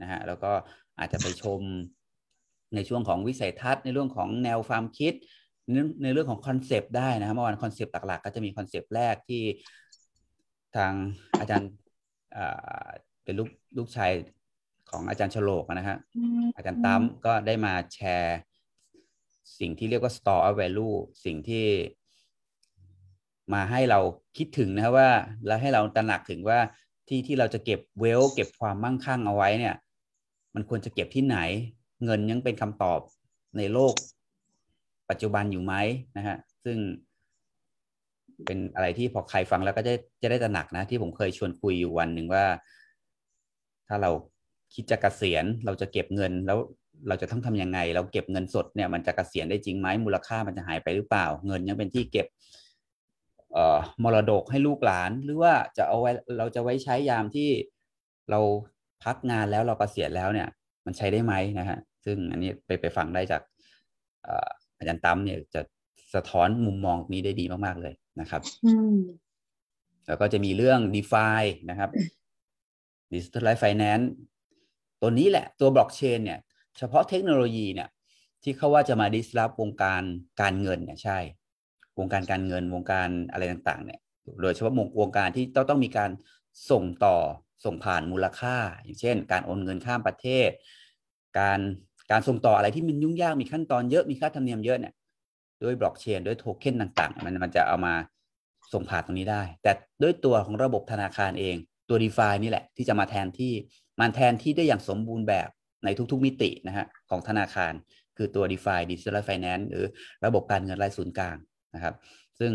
นะฮะแล้วก็อาจจะไปชมในช่วงของวิสัยทัศน์ในเรื่องของแนวความคิด ในเรื่องของ คอนเซปต์ได้นะครับเมื่อวานคอนเซปต์หลักๆก็จะมีคอนเซปต์แรกที่ทางอาจารย์เป็น ลูกลูกชายของอาจารย์ฉลกนะฮะอาจารย์ตั้มก็ได้มาแชร์ สิ่งที่เรียกว่า store of value สิ่งที่ มาให้เราคิดถึงนะว่า แล้วให้เราตระหนักถึงว่าที่ที่เราจะเก็บเวลเก็บความมั่งคั่งเอาไว้เนี่ยมันควรจะเก็บที่ไหน เงินยังเป็นคำตอบในโลกปัจจุบันอยู่ไหมนะฮะซึ่ง เป็นอะไรที่พอใครฟังแล้วก็จะจะได้ตระหนักนะ ที่ผมเคยชวนคุยอยู่วันหนึ่งว่า ถ้าเราคิดจะกะเกษียณเราจะเก็บเงินแล้วเราจะต้องทํำยังไง เราเก็บเงินสดเนี่ยมันจะกะเกษียณได้จริงไหมมูลค่ามันจะหายไปหรือเปล่า เงินยังเป็นที่เก็บเอ่อมรดกให้ลูกหลานหรือว่าจะเอาไว้เราจะไว้ใช้ยามที่เราพักงานแล้วเรากเกษียณแล้วเนี่ย มันใช้ได้ไหมนะฮะซึ่งอันนี้ไปไปฟังได้จากอาจารย์ตั้มเนี่ยจะสะท้อนมุมมองนี้ได้ดีมากๆเลยนะครับ แล้วก็จะมีเรื่อง d e f i นะครับ d i g i t a l i z e Finance ตัวนี้แหละตัวบล็อกเชนเนี่ย เฉพาะเทคโนโลยีเนี่ย ที่เขาว่าจะมาดิสล u p วงการการเงินเนี่ยใช่ วงการการเงินวงการอะไรต่างๆ เนี่ย โดยเฉพาะวงการที่ต้องต้องมีการส่งต่อส่งผ่านมูลค่า อย่างเช่น การ โอนเงินข้ามประเทศ การการส่งต่ออะไรที่มันยุ่งยาก มีขั้น ตอน เยอะมีค่าธรรมเนียมเยอะเนี่ยด้วยบล็อกเชนด้วยโทเค็นต่าง ๆ มันมันจะเอามาส่งผ่านตรงนี้ได้ แต่ด้วยตัวของระบบธนาคารเองตัวดีฟานี่ แหละ ที่จะมาแทนที่มันแทนที่ได้อย่างสมบูรณ์แบบในทุกๆมิตินะฮะของธนาคารคือตัว d e f าดิจิทัลไฟแนนซ์หรือระบบการเงินรายศูนย์กลางนะครับ ซึ่ง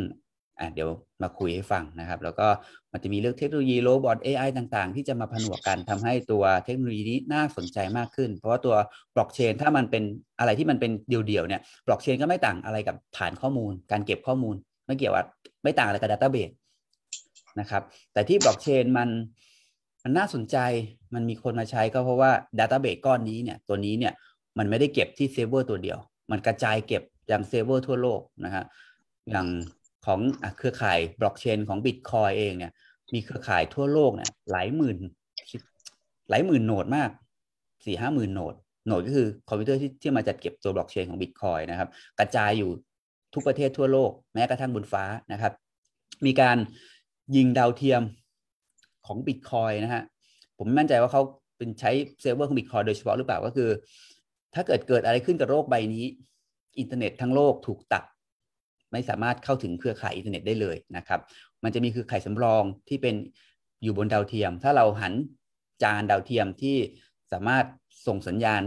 อ่ะเดี๋ยวมาคุยให้ฟังนะครับ แล้วก็มันจะมีเรื่องเทคโนโลยีโรบอท AI ต่าง ๆ ที่จะมาผนวกกันทำให้ตัวเทคโนโลยีนี้น่าสนใจมากขึ้น เพราะว่าตัวบล็อกเชนถ้ามันเป็นอะไรที่มันเป็นเดี่ยวๆเนี่ยบล็อกเชนก็ไม่ต่างอะไรกับฐานข้อมูลการเก็บข้อมูลไม่เกี่ยวว่าไม่ต่างอะไรกับดัตต้าเบสนะครับแต่ที่บล็อกเชนมันมันน่าสนใจมันมีคนมาใช้ก็เพราะว่าดัตต้าเบสก้อนนี้เนี่ยตัวนี้เนี่ยมันไม่ได้เก็บที่เซิร์ฟเวอร์ตัวเดียว มันกระจายเก็บอย่างเซิร์ฟเวอร์ทั่วโลกนะฮะอย่างของเครือข่ายบล็อกเชนของบิตคอยเอง เนี่ย มีเครือข่ายทั่วโลกเนี่ยหลายหมื่นหลายหมื่นโหนดมากสี่ห้าหมื่นโหนดโหนดก็คือคอมพิวเตอร์ที่ที่มาจัดเก็บตัวบล็อกเชนของบิตคอยนะครับ กระจายอยู่ทุกประเทศทั่วโลกแม้กระทั่งบนฟ้านะครับ มีการยิงดาวเทียมของบิตคอยนะฮะผม ไม่มั่นใจว่าเขาเป็นใช้เซิร์ฟเวอร์ของบิตคอยโดยเฉพาะหรือเปล่าก็คือ ถ้าเกิดเกิดอะไรขึ้นกับโลกใบนี้ อินเทอร์เน็ตทั้งโลกถูกตัดไม่สามารถเข้าถึงเครือข่ายอินเทอร์เน็ตได้เลยนะครับ มันจะมีเครือข่ายสำรองที่เป็นอยู่บนดาวเทียม ถ้าเราหันจานดาวเทียมที่สามารถส่งสัญญาณ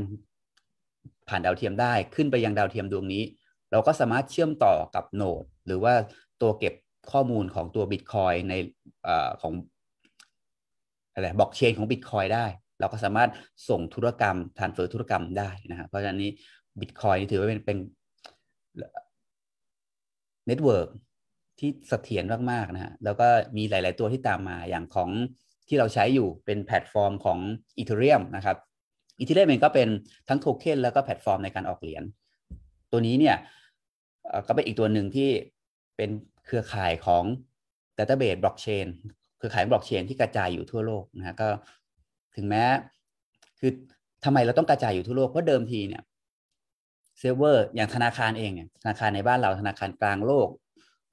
ผ่านดาวเทียมได้ขึ้นไปยังดาวเทียมดวงนี้ เราก็สามารถเชื่อมต่อกับโนด หรือว่าตัวเก็บข้อมูลของตัวบิตคอยในอของอะไรบล็อกเชนของบิตคอยได้ เราก็สามารถส่งธุรกรรมทานเฟอร์ธุรกรรมได้นะครับเพราะฉะนั้นนี้บิตคอยนี่ถือว่าเป็นเป็นเน็ตเวิร์กที่เสถียรมากๆนะฮะแล้วก็มีหลายๆตัวที่ตามมาอย่างของที่เราใช้อยู่เป็นแพลตฟอร์มของอีทูเรียมนะครับอีเูเรียมเองก็เป็นทั้งโทเค็นแล้วก็แพลตฟอร์มในการออกเหรียญตัวนี้เนี่ยก็เป็นอีกตัวหนึ่งที่เป็นเครือข่ายของดัตเตอร์เบดบล็อกเชนเครือข่ายบล็อกเชนที่กระจายอยู่ทั่วโลกนะฮะก็ถึงแม้คือทำไมเราต้องกระจายอยู่ทั่วโลกเพราะเดิมทีเนี่ยเซิร์ฟเวอร์อย่างธนาคารเองธนาคารในบ้านเราธนาคารกลางโลก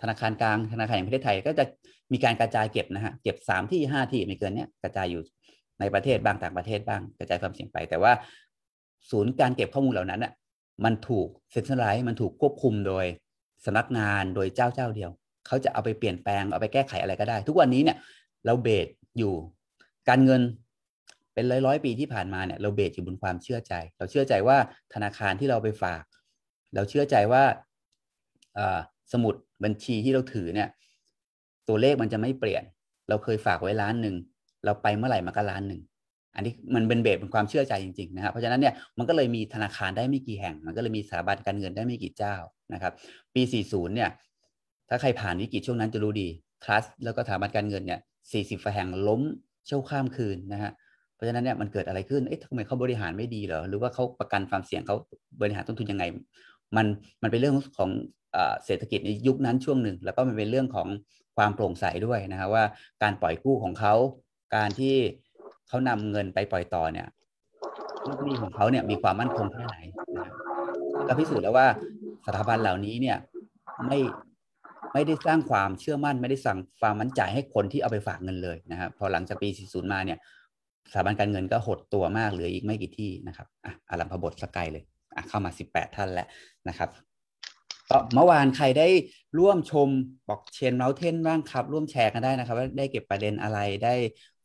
ธนาคารกลางธนาคารแห่งประเทศไทยก็จะมีการกระจายเก็บนะฮะเก็บสามที่ห้าที่ไม่เกินเนี้ยกระจายอยู่ในประเทศบ้างต่างประเทศบ้างกระจายความเสี่ยงไป แต่ว่า ศูนย์การเก็บข้อมูลเหล่านั้นอ่ะมันถูกเซ็นทรัลไลซ์มันถูกควบคุมโดยสำนักงานโดยเจ้าเจ้าเดียว เขาจะเอาไปเปลี่ยนแปลงเอาไปแก้ไขอะไรก็ได้ ทุกวันนี้เนี่ย เราเบสอยู่ การเงินเป็นร้อยร้อยปีที่ผ่านมาเนี่ยเราเบสอยู่บนความเชื่อใจ เราเชื่อใจว่าธนาคารที่เราไปฝาก เราเชื่อใจว่าสมุดบัญชีที่เราถือเนี่ยตัวเลขมันจะไม่เปลี่ยน เราเคยฝากไว้ล้านหนึ่งเราไปเมื่อไหร่มันก็ล้านหนึ่งอันนี้มันเป็นเบสเป็นความเชื่อใจจริงๆ นะครับเพราะฉะนั้นเนี่ยมันก็เลยมีธนาคารได้ไม่กี่แห่ง มันก็เลยมีสถาบันการเงินได้ไม่กี่เจ้านะครับ ปี40เนี่ย ถ้าใครผ่านวิกฤตช่วงนั้นจะรู้ดีทรัสแล้วก็สถาบันการเงินเนี่ย40แห่งล้มเช่าข้ามคืนนะฮะเพราะฉะนั้นเนี่ยมันเกิดอะไรขึ้น เอ๊ะทำไมเขาบริหารไม่ดีเหรอหรือว่าเขาประกันความเสี่ยงเขาบริหารต้นทุนยังไง มัน มันเป็นเรื่องของเศรษฐกิจในยุคนั้นช่วงหนึ่ง แล้วก็มันเป็นเรื่องของความโปร่งใสด้วยนะครับว่าการปล่อยกู้ของเขา การที่เขานำเงินไปปล่อยต่อเนี่ยลูกหนี้ของเขาเนี่ยมีความมั่นคงแค่ไหนก็พิสูจน์แล้วว่าสถาบันเหล่านี้เนี่ยไม่ ไม่ได้สร้างความเชื่อมั่น ไม่ได้สั่งความมั่นใจให้คนที่เอาไปฝากเงินเลยนะครับ พอหลังจากปี40มาเนี่ยสถาบันการเงินก็หดตัวมากเหลืออีกไม่กี่ที่นะครับ อ่ะอารัมพบทสกายเลย อ่ะเข้ามา18ท่านแล้วนะครับเมื่อวานใครได้ร่วมชมบอกเชนเมาเทนบ้างครับ ร่วมแชร์กันได้นะครับว่าได้เก็บประเด็นอะไร ได้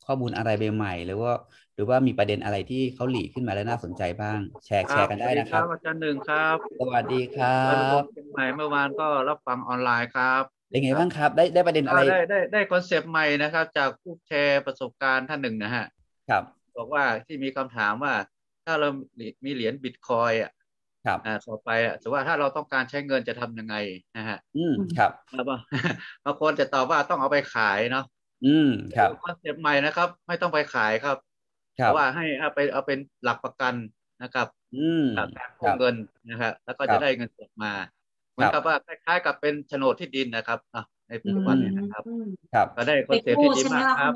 ข้อมูลอะไรใหม่ หรือว่าหรือว่ามีประเด็นอะไรที่เขาหลีขึ้นมาแล้วน่าสนใจบ้าง แชร์แชร์กันได้นะครับอาจารย์หนึ่งครับ สวัสดีครับใหม่เมื่อวานก็รับฟังออนไลน์ครับเป็นไงบ้างครับ ได้ได้ประเด็นอะไร ได้ได้ได้คอนเซปต์ใหม่นะครับ จากผู้แชร์ประสบการณ์ท่านหนึ่งนะฮะครับบอกว่าที่มีคำถามว่าถ้าเรามีเหรียญบิตคอยอ่ะครับอ่าต่อไปอ่ะแต่ว่าถ้าเราต้องการใช้เงินจะทํำยังไงนะฮะ อืมครับ แล้วบางคนจะตอบว่าต้องเอาไปขายเนาะอืมครับคอนเซ็ปต์ใหม่นะครับ ไม่ต้องไปขายครับเพราะว่าให้เอาไปเอาเป็นหลักประกันนะครับ อืมการกูเงินนะครับแล้วก็จะได้เงินสดมา เหมือนกับว่าคล้ายๆกับเป็นโฉนดที่ดินนะครับอ่ะในปัจจุบันนี้นะครับครับ ก็ได้คอนเซ็ปต์ที่ดีมากครับ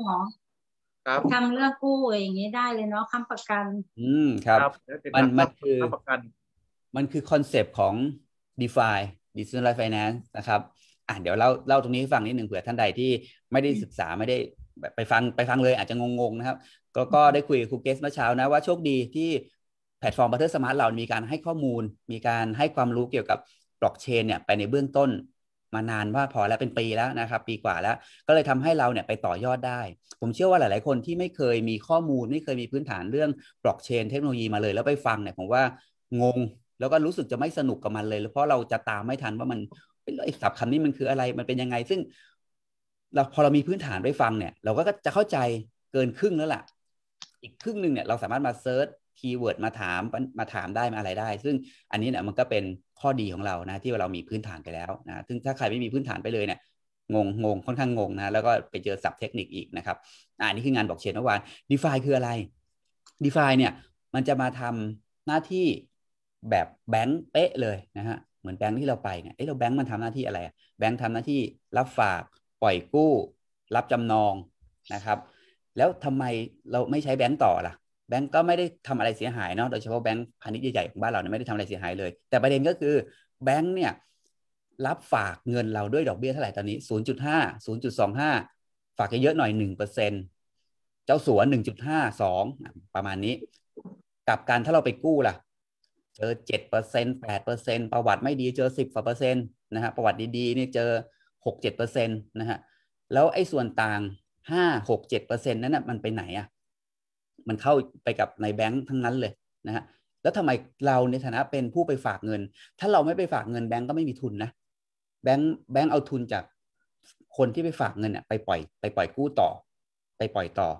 ครับทำเรื่องกู้อย่างนี้ได้เลยเนาะค้ำประกัน อืมครับ มันมันคือประกัน มันคือคอนเซปต์ของ d e f i d i c e n t r a l i z e Finance นะครับอ่ะเดี๋ยวเล่าเล่าตรงนี้ให้ฟังนิดหนึ่งเผื่อท่านใดที่ไม่ได้ศึกษาไม่ได้ไปฟังไปฟังเลยอาจจะงงๆนะครับก็ก็ได้คุยกับครูเกสเมื่อเช้านะว่าโชคดีที่แพลตฟอร์มบัตเตอร์สมาร์ทเรามีการให้ข้อมูล มีการให้ความรู้เกี่ยวกับบล็อกเชน เนี่ยไปในเบื้องต้นมานานว่าพอแล้วเป็นปีแล้วนะครับปีกว่าแล้ว ก็เลยทำให้เราเนี่ยไปต่อยอดได้ ผมเชื่อว่าหลายๆ คนที่ไม่เคยมีข้อมูลไม่เคยมีพื้นฐานเรื่องบล็อกเชนเทคโนโลยีมาเลยแล้วไปฟังเนี่ยผมว่างงแล้วก็รู้สึกจะไม่สนุกกับมันเลยเพราะเราจะตามไม่ทันว่ามันไอ้ศัพท์คำนี้มันคืออะไรมันเป็นยังไง ซึ่งเราพอเรามีพื้นฐานไปฟังเนี่ยเราก็จะเข้าใจเกินครึ่งแล้วล่ะอีกครึ่งหนึ่งเนี่ยเราสามารถมาเซิร์ชคีย์เวิร์ดมาถามมาถามได้มาอะไรได้ ซึ่งอันนี้เนี่ยมันก็เป็นข้อดีของเรานะที่เรามีพื้นฐานไปแล้วนะซึ่งถ้าใครไม่มีพื้นฐานไปเลยเนี่ยงงงงค่อนข้างงงนะแล้วก็ไปเจอศัพท์เทคนิคอีกนะครับอ่านี่คืองานบอกเชนเมื่อวาน DeFi คืออะไร DeFi เนี่ย มันจะมาทำหน้าที่แบบแบงค์เป๊ะเลยนะฮะเหมือนแบงค์ที่เราไปเนี่ยเอ้เราแบงค์มันทำหน้าที่อะไร แบงค์ทำาหน้าที่รับฝากปล่อยกู้ รับจำนองนะครับ แล้วทำไมเราไม่ใช้แบงค์ต่อล่ะแบงก์ก็ไม่ได้ทำอะไรเสียหายเนาะโดยเฉพาะแบงก์พาณิชย์ใหญ่ ๆ ของบ้านเราเนี่ยไม่ได้ทำอะไรเสียหายเลย แต่ประเด็นก็คือแบงก์เนี่ย รับฝากเงินเราด้วยดอกเบี้ยเท่าไหร่ตอนนี้ 0.5 0.25 ฝากเยอะหน่อย 1%เจ้าสัว1.52 ประมาณนี้ กับการถ้าเราไปกู้ล่ะ เจอ 7% 8%ประวัติไม่ดีเจอ 10กว่าเปอร์เซ็นต์นะฮะประวัติดีๆนี่เจอ 6 7%นะฮะแล้วไอ้ส่วนต่าง 5 6 7%นั้นนะมันไปไหนอะมันเข้าไปกับในแบงค์ทั้งนั้นเลยนะฮะ แล้วทำไมเราในฐานะเป็นผู้ไปฝากเงิน ถ้าเราไม่ไปฝากเงินแบงก์ก็ไม่มีทุนนะ แบงก์แบงก์เอาทุนจากคนที่ไปฝากเงินเนี่ยไปปล่อยไปปล่อยกู้ต่อไปปล่อยต่อ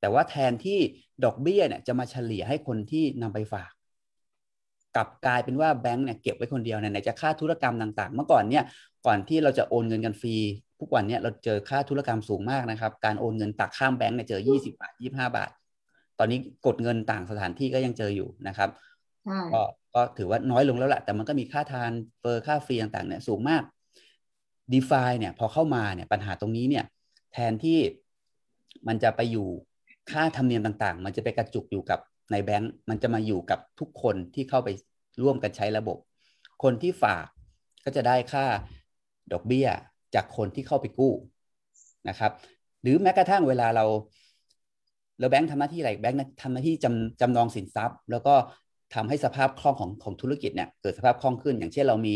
แต่ว่าแทนที่ดอกเบี้ยเนี่ยจะมาเฉลี่ยให้คนที่นำไปฝาก กลับกลายเป็นว่าแบงก์เนี่ยเก็บไว้คนเดียวี่นจะค่าธุรกรรมต่างๆ เมื่อก่อนเนี่ย ก่อนที่เราจะโอนเงินกันฟรีทุกวันเนี่ยเราเจอค่าธุรกรรมสูงมากนะครับ การโอนเงินตักข้ามแบงก์เนี่ยเจอ20บาท25 บาทตอนนี้กดเงินต่างสถานที่ก็ยังเจออยู่นะครับก็ก็ถือว่าน้อยลงแล้วแหละแต่มันก็มีค่าทานเฟอร์ค่าฟรีต่างๆเนี่ย สูงมาก d e f าเนี่ย พอเข้ามาเนี่ยปัญหาตรงนี้เนี่ย แทนที่มันจะไปอยู่ค่าธรรมเนียมต่างๆ มันจะไปกระจุกอยู่กับในแบงก์มันจะมาอยู่กับทุกคนที่เข้าไปร่วมกันใช้ระบบ คนที่ฝากก็จะได้ค่าดอกเบี้ยจากคนที่เข้าไปกู้นะครับ หรือแม้กระทั่งเวลาเราแล้วแบงค์ทำหน้าที่อะไรแบงค์ทำหน้าที่จำจำนองสินทรัพย์ แล้วก็ทำให้สภาพคล่องของของธุรกิจเนี่ยเกิดสภาพคล่องขึ้นอย่างเช่นเรามี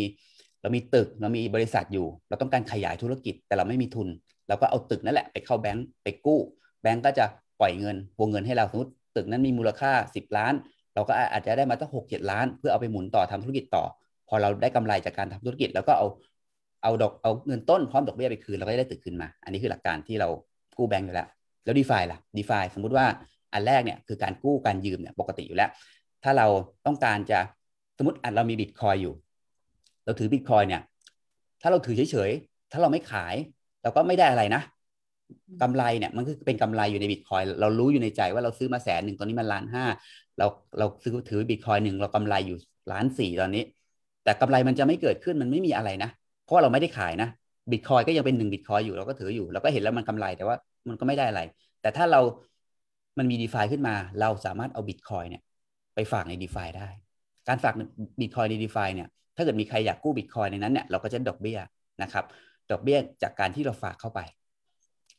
เรามีตึกเรามีบริษัทอยู่ เราต้องการขยายธุรกิจแต่เราไม่มีทุน เราก็เอาตึกนั่นแหละไปเข้าแบงค์ไปกู้ แบงค์ก็จะปล่อยเงินวงเงินให้เราสมมติตึกนั้นมีมูลค่า 10 ล้าน เราก็อาจจะได้มาตั้งหกเจ็ดล้าน เพื่อเอาไปหมุนต่อทำธุรกิจต่อ พอเราได้กำไรจากการทำธุรกิจ แล้วก็เอาเอาดอกเอาเงินต้นพร้อมดอกเบี้ยไปคืนเราก็ได้ตึกคืนมา อันนี้คือหลักการที่เรากู้แบงค์อยู่แล้วแล้วดีฟาล่ะดีฟาสมมุติว่าอันแรกเนี่ยคือการกู้การยืมเนี่ยปกติอยู่แล้ว ถ้าเราต้องการจะสมมติอันเรามีบิตคอยอยู่เราถือบิตคอยเนี่ย ถ้าเราถือเฉยๆถ้าเราไม่ขาย เราก็ไม่ได้อะไรนะ กำไรเนี่ยมันคือเป็นกำไรอยู่ในบิตคอยเรารู้อยู่ในใจว่าเราซื้อมาแสนหนึ่งตอนนี้มันล้านห้าเราเราซื้อถือบิตคอยหนึ่งเรากำไรอยู่ล้านสี่ตอนนี้ แต่กำไรมันจะไม่เกิดขึ้นมันไม่มีอะไรนะเพราะเราไม่ได้ขายนะบิตคอยก็ยังเป็นหนึ่งบิตคอยอยู่ เราก็ถืออยู่เราก็เห็นแล้ว มันกำไรแต่ว่ามันก็ไม่ได้อะไร แต่ถ้าเรามันมีดีฟาขึ้นมาเราสามารถเอาบิตคอยเนี่ยไปฝากในดีฟาได้ การฝากบิตคอยในดีฟาเนี่ยถ้าเกิดมีใครอยากกู้บิตคอยในนั้นเนี่ยเราก็จะดอกเบี้ยนะครับดอกเบี้ยจากการที่เราฝากเข้าไป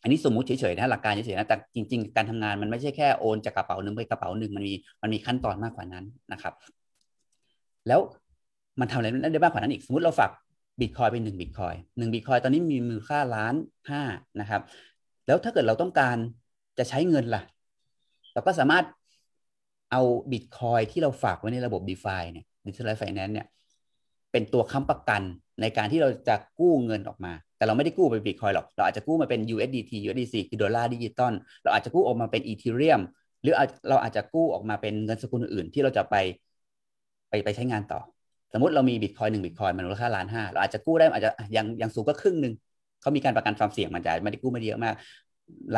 อันนี้สมมุติเฉยๆนะหลักการเฉยๆนะแต่จริง ๆ การทำงานมันไม่ใช่แค่โอนจากกระเป๋าหนึ่งไปกระเป๋าหนึ่งมันมีมันมีขั้นตอนมากกว่านั้นนะครับ แล้วมันทำอะไรได้มากกว่านั้นอีกสมมติเราฝากบิตคอยเป็นหนึ่งบิตคอยหนึ่งบิตคอยตอนนี้มีมูลค่าล้านห้านะครับแล้วถ้าเกิดเราต้องการจะใช้เงินล่ะเราก็สามารถเอาบิตคอยที่เราฝากไว้ในระบบ d e f าเนี่ยดิจิทัลไฟแนนซ์เนี่ยเป็นตัวค้ำประกันในการที่เราจะกู้เงินออกมา แต่เราไม่ได้กู้เป็นบิตคอยหรอก เราอาจจะกู้มาเป็น USDT USDC คือดอลลาร์ดิจิตอลเราอาจจะกู้ออกมาเป็นอีเทเรียมหรือเราอาจจะกู้ออกมาเป็นเงินสกุลอื่นที่เราจะไปไปไปใช้งานต่อสมมติเรามีบิตคอยหนึ่งบิตคอยมันมูลค่าล้านห้าเราอาจจะกู้ได้อาจจะยัง ยังสูงก็ครึ่งหนึ่งเขา มีการประกันความเสี่ยงมันจะไม่ได้กู้ไม่เยอะมาก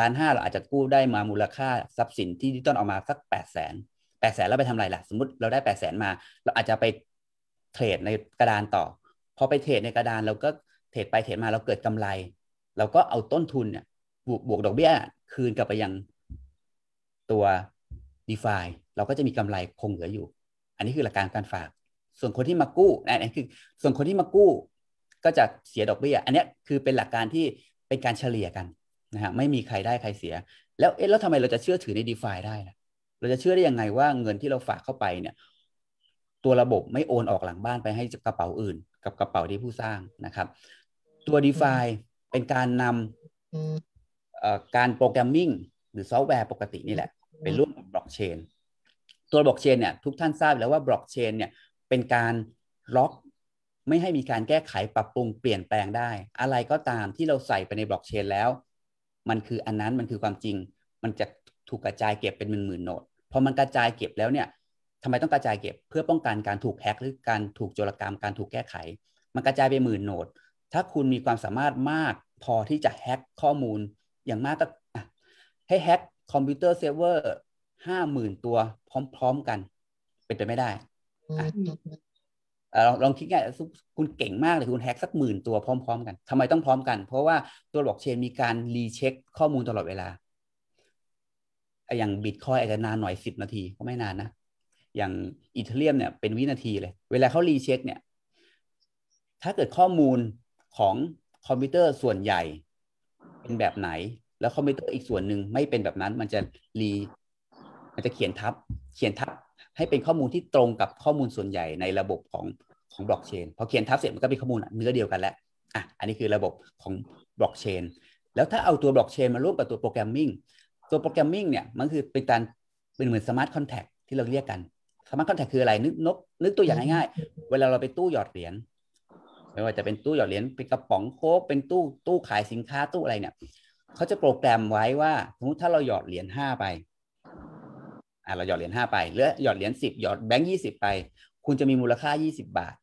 ล้านห้าเราอาจจะกู้ได้มา มูลค่าทรัพย์สินที่ดิจิตอลออกมาสักแปดแสนแปดแสนแล้วไปทำอะไรล่ะ สมมติเราได้แปดแสนมาเราอาจจะไปเทรด ในกระดานต่อพอไปเทรดในกระดาน เราก็เทรด ไป เทรด มาเราเกิดกำไร เราก็เอาต้นทุนเนี่ยบวกบวกดอกเบี้ย คืนกลับไปยังตัวดีฟาเราก็จะมีกำไรคงเหลืออยู่ อันนี้คือหลักการการฝากส่วนคนที่มากู้นี่คือ ส่วนคนที่มากู้ก็จะเสียดอกเบี้ย อันนี้คือเป็นหลักการที่เป็นการเฉลี่ยกันนะฮะไม่มีใครได้ใครเสียแล้วเอ๊ะแล้วทำไมเราจะเชื่อถือในดีฟาได้ล่ะเราจะเชื่อได้ยังไงว่าเงินที่เราฝากเข้าไปเนี่ยตัวระบบไม่โอนออกหลังบ้านไปให้กระเป๋าอื่น กับกระเป๋าที่ผู้สร้างนะครับ ตัวดีฟาเป็นการนำการโปรแกรมมิ่งหรือซอฟต์แวร์ปกตินี่แหละเป็นรุ่บบล็อกเชนตัวบล็อกเชนเนี่ยทุกท่านทราบแล้วว่าบล็อกเชนเนี่ยเป็นการล็อก ไม่ให้มีการแก้ไขปรับปรุงเปลี่ยนแปลงได้อะไรก็ตามที่เราใส่ไปในบล็อกเชนแล้วมันคืออันนั้นมันคือความจริงมันจะถูกกระจายเก็บเป็นหมื่นหมื่นโนดพอมันกระจายเก็บแล้วเนี่ยทำไมต้องกระจายเก็บเพื่อป้องกันการถูกแฮกหรือการถูกโจรกรรมการถูกแก้ไข มันกระจายไปหมื่นโนด ถ้าคุณมีความสามารถมากพอที่จะแฮกข้อมูลอย่างมากก็ให้แฮกคอมพิวเตอร์เซิร์ฟเวอร์ห้าหมื่นตัวพร้อมๆกัน เป็นไปไม่ได้ลองลองคิดง่ายคุณเก่งมากเลยคุณแฮกสักหมื่นตัวพร้อมๆกันทำไมต้องพร้อมกัน เพราะว่าตัวบล็อกเชนมีการรีเช็คข้อมูลตลอดเวลา อย่างบิตคอยอาจจะนานหน่อยสิบนาทีก็ไม่นานนะ อย่างอีเทเรียมเนี่ยเป็นวินาทีเลย เวลาเขารีเช็คเนี่ย ถ้าเกิดข้อมูลของคอมพิวเตอร์ส่วนใหญ่ เป็นแบบไหน แล้วคอมพิวเตอร์อีกส่วนหนึ่งไม่เป็นแบบนั้น มันจะรี มันจะเขียนทับ เขียนทับให้เป็นข้อมูลที่ตรงกับข้อมูลส่วนใหญ่ในระบบของของบล็อกเชนพอเขียนทับเสร็จมันก็เป็นข้อมูลเนื้อเดียวกันแล้วอ่ะอันนี้คือระบบของบล็อกเชนแล้วถ้าเอาตัวบล็อกเชนมาร่วมกับตัวโปรแกรมมิ่งตัวโปรแกรมมิ่งเนี่ยมันคือเป็นการเป็นเหมือนสมาร์ทคอนแทคที่เราเรียกกัน สมาร์ทคอนแทคคืออะไรนึกนกนึกตัวอย่างง่ายๆ เวลาเราไปตู้หยอดเหรียญ ไม่ว่าจะเป็นตู้หยอดเหรียญเป็นกระป๋องโค้กเป็นตู้ตู้ขายสินค้าตู้อะไรเนี่ยเขาจะโปรแกรมไว้ว่าสมมติถ้าเราหยอดเหรียญห้าไปเราหยอดเหรียญห้าไปหรือหยอดเหรียญสิบหยอดแบงค์ยี่สิบไป คุณจะมีมูลค่ายี่สิบบาท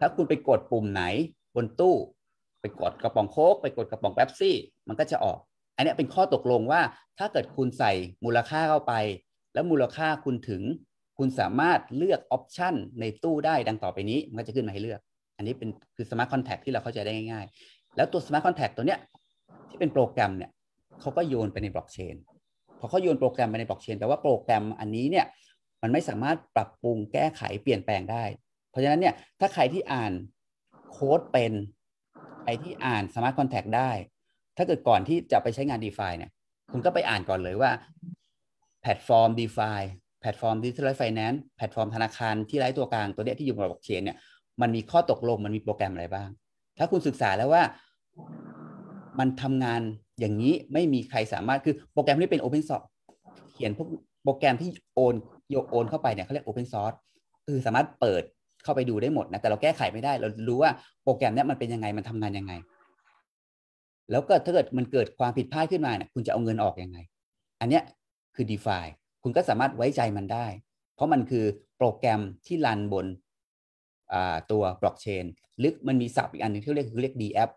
ถ้าคุณไปกดปุ่มไหนบนตู้ ไปกดกระป๋องโค้กไปกดกระป๋องแป๊บซี่ มันก็จะออก อันนี้เป็นข้อตกลงว่าถ้าเกิดคุณใส่มูลค่าเข้าไป แล้วมูลค่าคุณถึง คุณสามารถเลือกออปชันในตู้ได้ดังต่อไปนี้ มันก็จะขึ้นมาให้เลือก อันนี้เป็นคือสมาร์ทคอนแท็กที่เราเข้าใจได้ง่ายๆ แล้วตัวสมาร์ทคอนแท็กตัวเนี้ยที่เป็นโปรแกรมเนี่ยเขาก็โยนไปในบล็อกเชนพอเขาโยนโปรแกรมไปในบล็อกเชนแปลว่าโปรแกรมอันนี้เนี่ย มันไม่สามารถปรับปรุงแก้ไขเปลี่ยนแปลงได้ เพราะฉะนั้นเนี่ย ถ้าใครที่อ่านโค้ดเป็น ใครที่อ่านสมาร์ทคอนแทคได้ ถ้าเกิดก่อนที่จะไปใช้งาน d e f าเนี่ย คุณก็ไปอ่านก่อนเลยว่าแพลตฟอร์ม d e f าแพลตฟอร์มดิจิทัลไฟแนนซ์แพลตฟอร์มธนาคารที่ไร้ตัวกลางตัวเนี้ยที่อยู่บนบล็อกเชนเนี่ยมันมีข้อตกลงมันมีโปรแกรมอะไรบ้าง ถ้าคุณศึกษาแล้วว่ามันทำงานอย่างนี้ไม่มีใครสามารถคือโปรแกรมที่เป็นโอเพนซอร์สเขียนพวกโปรแกรมที่โอนโยโอนเข้าไปเนี่ยเขาเรียกโอเพนซอร์สคือสามารถเปิดเข้าไปดูได้หมดนะ แต่เราแก้ไขไม่ได้เรารู้ว่าโปรแกรมนี้มันเป็นยังไงมันทำงานยังไง แล้วก็ถ้าเกิดมันเกิดความผิดพลาดขึ้นมาเนี่ยคุณจะเอาเงินออกยังไง อันเนี้ยคือ d e f าคุณก็สามารถไว้ใจมันได้ เพราะมันคือโปรแกรมที่รันบนตัวบล็อกเชนหรือมันมีศัพท์อีกอันนึงที่เรียกคือเรียก DApp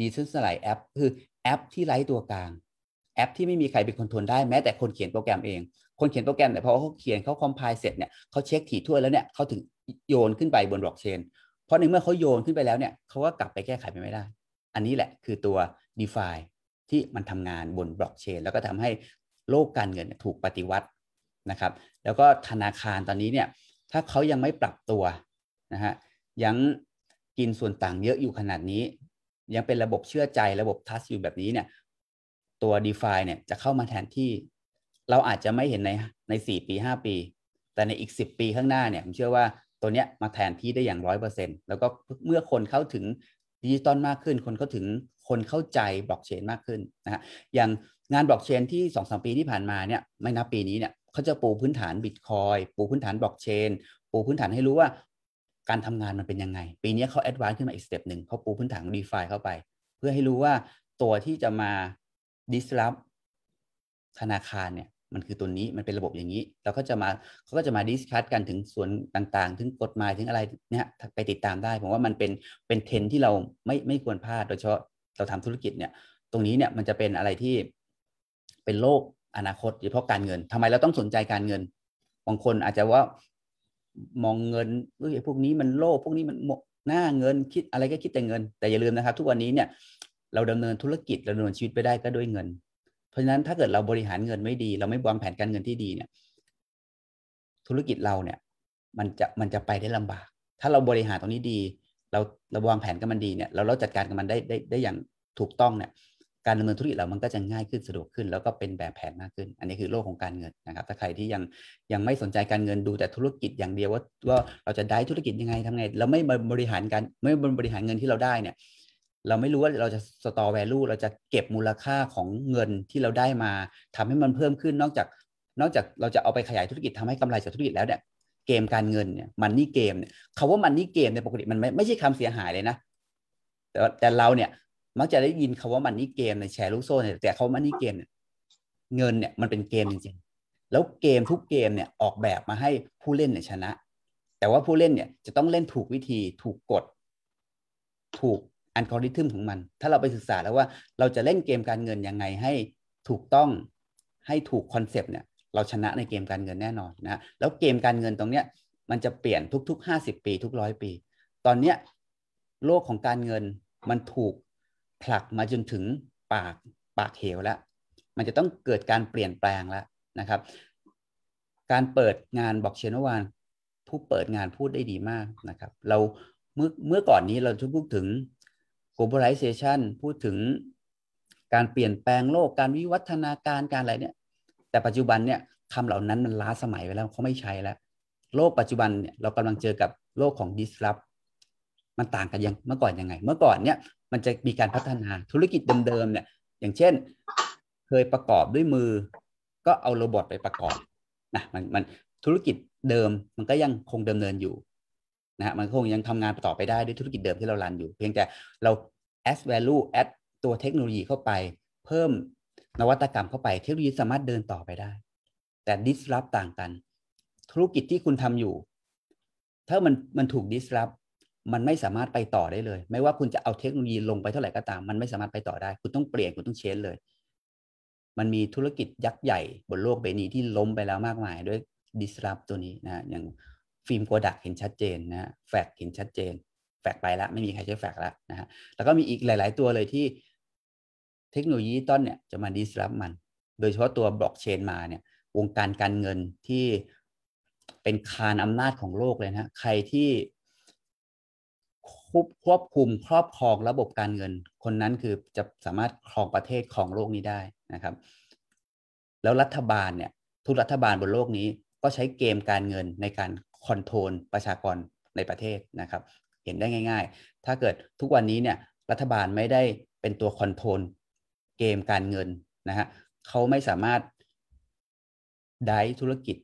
Decentralized App คือแอปที่ไร้ตัวกลางแอปที่ไม่มีใครเป็นคนทนได้แม้แต่คนเขียนโปรแกรมเองคนเขียนโปรแกรมเนี่ยพอเขาเขียนเขาคอมไพล์เสร็จเนี่ยเขาเช็คถี่ถ้วนแล้วเนี่ยเขาถึงโยนขึ้นไปบนบล็อกเชนเพราะในเมื่อเขาโยนขึ้นไปแล้วเนี่ยเขาก็กลับไปแก้ไขไม่ได้ อันนี้แหละคือตัว d e f าที่มันทำงานบนบล็อกเชนแล้วก็ทำให้โลกการเงินถูกปฏิวัตินะครับแล้วก็ธนาคารตอนนี้เนี่ยถ้าเขายังไม่ปรับตัวนะฮะยังกินส่วนต่างเยอะอยู่ขนาดนี้ยังเป็นระบบเชื่อใจระบบทัสอยู่แบบนี้เนี่ยตัว d e f าเนี่ยจะเข้ามาแทนที่เราอาจจะไม่เห็นในในสี่ปีห้าปี แต่ในอีกสิบปีข้างหน้าเนี่ยผมเชื่อว่าตัวเนี้ยมาแทนที่ได้อย่างร้อยเปอร์เซ็นแล้วก็เมื่อคนเข้าถึงดิจิตอลมากขึ้น คนเข้าถึงคนเข้าใจบล็อกเชนมากขึ้นนะฮะอย่างงานบล็อกเชน ที่สองสามปีที่ผ่านมาเนี่ยไม่นับปีนี้เนี่ยเขาจะปูพื้นฐานบิตคอยปูพื้นฐานบล็อกเชนปูพื้นฐานให้รู้ว่าการทำงานมันเป็นยังไง ปีนี้เขาแอดวานซ์ขึ้นมาอีกสเต็ปหนึ่ง เขาปูพื้นฐานดีฟาเข้าไปเพื่อให้รู้ว่าตัวที่จะมาดิสลอฟธนาคารเนี่ย มันคือตัวนี้มันเป็นระบบอย่างนี้เราก็จะมาเขาก็จะมาดิสคัตกันถึงส่วนต่าง ๆ ถึงกฎหมายถึงอะไรเนี่ยไปติดตามได้ ผมว่ามันเป็นเป็นเทรนที่เราไม่ไม่ควรพลาดโดยเฉพาะเราทำธุรกิจเนี่ย ตรงนี้เนี่ยมันจะเป็นอะไรที่เป็นโลกอนาคตโดยเฉพาะการเงิน ทำไมเราต้องสนใจการเงินบางคนอาจจะว่ามองเงินเอ้ยพวกนี้มันโลภพวกนี้มันหมกหน้า เงิน คิดอะไรก็คิดแต่เงิน แต่อย่าลืมนะครับ ทุกวันนี้เนี่ย เราดำเนินธุรกิจดำเนินชีวิตไปได้ก็ด้วยเงิน เพราะฉะนั้นถ้าเกิดเราบริหารเงินไม่ดี เราไม่วางแผนการเงินที่ดีเนี่ยธุรกิจเราเนี่ย มันจะมันจะไปได้ลำบาก ถ้าเราบริหารตรงนี้ดี เราเราวางแผนกับมันดีเนี่ยเราเราจัดการกับมันได้ได้ได้อย่างถูกต้องเนี่ยการดำเนินธุรกิจเรา มันก็จะง่ายขึ้น สะดวกขึ้น แล้วก็เป็นแบบแผนมากขึ้น อันนี้คือโลกของการเงินนะครับ ถ้าใครที่ยังยังไม่สนใจการเงิน ดูแต่ธุรกิจอย่างเดียวว่าว่าเราจะได้ธุรกิจยังไงทำไง เราไม่บริหารการไม่บริหารเงินที่เราได้เนี่ย เราไม่รู้ว่าเราจะสตอร์แวลูเราจะเก็บมูลค่าของเงินที่เราได้มา ทำให้มันเพิ่มขึ้น นอกจาก นอกจากเราจะเอาไปขยายธุรกิจทำให้กำไรจากธุรกิจแล้วเนี่ย เกมการเงินเนี่ย มันนี่เกมเนี่ยคำว่ามันนี่เกมในปกติมันไม่ไม่ใช่คำเสียหายเลยนะ แต่แต่เราเนี่ยมักจะได้ยินคาว่ามันนี่เกมในแชร์ลูกโซ่เนี่ยแต่เขามันนี่เกมเนี่ยเงินเนี่ยมันเป็นเกมจริงๆแล้วเกมทุกเกมเนี่ยออกแบบมาให้ผู้เล่นเนี่ยชนะ แต่ว่าผู้เล่นเนี่ยจะต้องเล่นถูกวิธีถูกกฎถูกอัลกอริทึมของมัน ถ้าเราไปศึกษาแล้วว่าเราจะเล่นเกมการเงินยังไงให้ถูกต้องให้ถูกคอนเซปต์เนี่ย เราชนะในเกมการเงินแน่นอนนะ แล้วเกมการเงินตรงเนี้ยมันจะเปลี่ยนทุกๆ50ปีทุกร้อยปี ตอนเนี้ยโลกของการเงินมันถูกผลักมาจนถึงปากปากเหวแล้ว มันจะต้องเกิดการเปลี่ยนแปลงแล้วนะครับ การเปิดงานบอกเชนวานผู้เปิดงานพูดได้ดีมากนะครับเราเมื่อเมื่อก่อนนี้เราุกพูดถึง globalization พูดถึงการเปลี่ยนแปลงโลกการวิวัฒนาการการอะไรเนี่ย แต่ปัจจุบันเนี่ยคำเหล่านั้นมันล้าสมัยไปแล้วเขาไม่ใช้แล้ว โลกปัจจุบันเนี่ยเรากำลังเจอกับโลกของ disrupt มันต่างกันยังเมื่อก่อนยังไง เมื่อก่อนเนี่ยมันจะมีการพัฒนาธุรกิจเดิมๆเนี่ยอย่างเช่นเคยประกอบด้วยมือ ก็เอาโรบอทไปประกอบนะมันมันธุรกิจเดิมมันก็ยังคงดำเนินอยู่นะฮะมันคงยังทำงานต่อไปได้ด้วยธุรกิจเดิมที่เรารันอยู่ เพียงแต่เรา add value add ตัวเทคโนโลยีเข้าไป เพิ่มนวัตกรรมเข้าไปเทคโนโลยีสามารถเดินต่อไปได้ แต่ disrupt ต่างกัน ธุรกิจที่คุณทำอยู่ ถ้ามันมันถูก disrupt มันไม่สามารถไปต่อได้เลย ไม่ว่าคุณจะเอาเทคโนโลยีลงไปเท่าไหร่ก็ตาม มันไม่สามารถไปต่อได้ คุณต้องเปลี่ยน คุณต้องเชนเลย มันมีธุรกิจยักษ์ใหญ่บนโลกใบนี้ที่ล้มไปแล้วมากมาย ด้วยดิสล u บตัวนี้นะอย่างฟิล์มโกดักเห็นชัดเจนนะแฟกเห็นชัดเจนแฟกไปละไม่มีใครใช้แฟกแล้วนะฮะแล้วก็มีอีกหลาย ๆ ตัวเลยที่เทคโนโลยีต้นเนี่ยจะมาดิสล u บมัน โดยเฉพาะตัวบล็อกเชนมาเนี่ย วงการการเงินที่เป็นคานอำนาจของโลกเลยนะใครที่ควบคุมครอบครองระบบการเงิน คนนั้นคือจะสามารถครองประเทศครองโลกนี้ได้นะครับ แล้วรัฐบาลเนี่ยทุก รัฐบาลบนโลกนี้ก็ใช้เกมการเงินในการ คอนโทรลประชากรในประเทศนะครับ เห็นได้ง่าย ๆ ถ้าเกิดทุกวันนี้เนี่ยรัฐบาลไม่ได้เป็นตัว คอนโทรลเกมการเงินนะฮะเขาไม่สามารถได้ธุรกิจ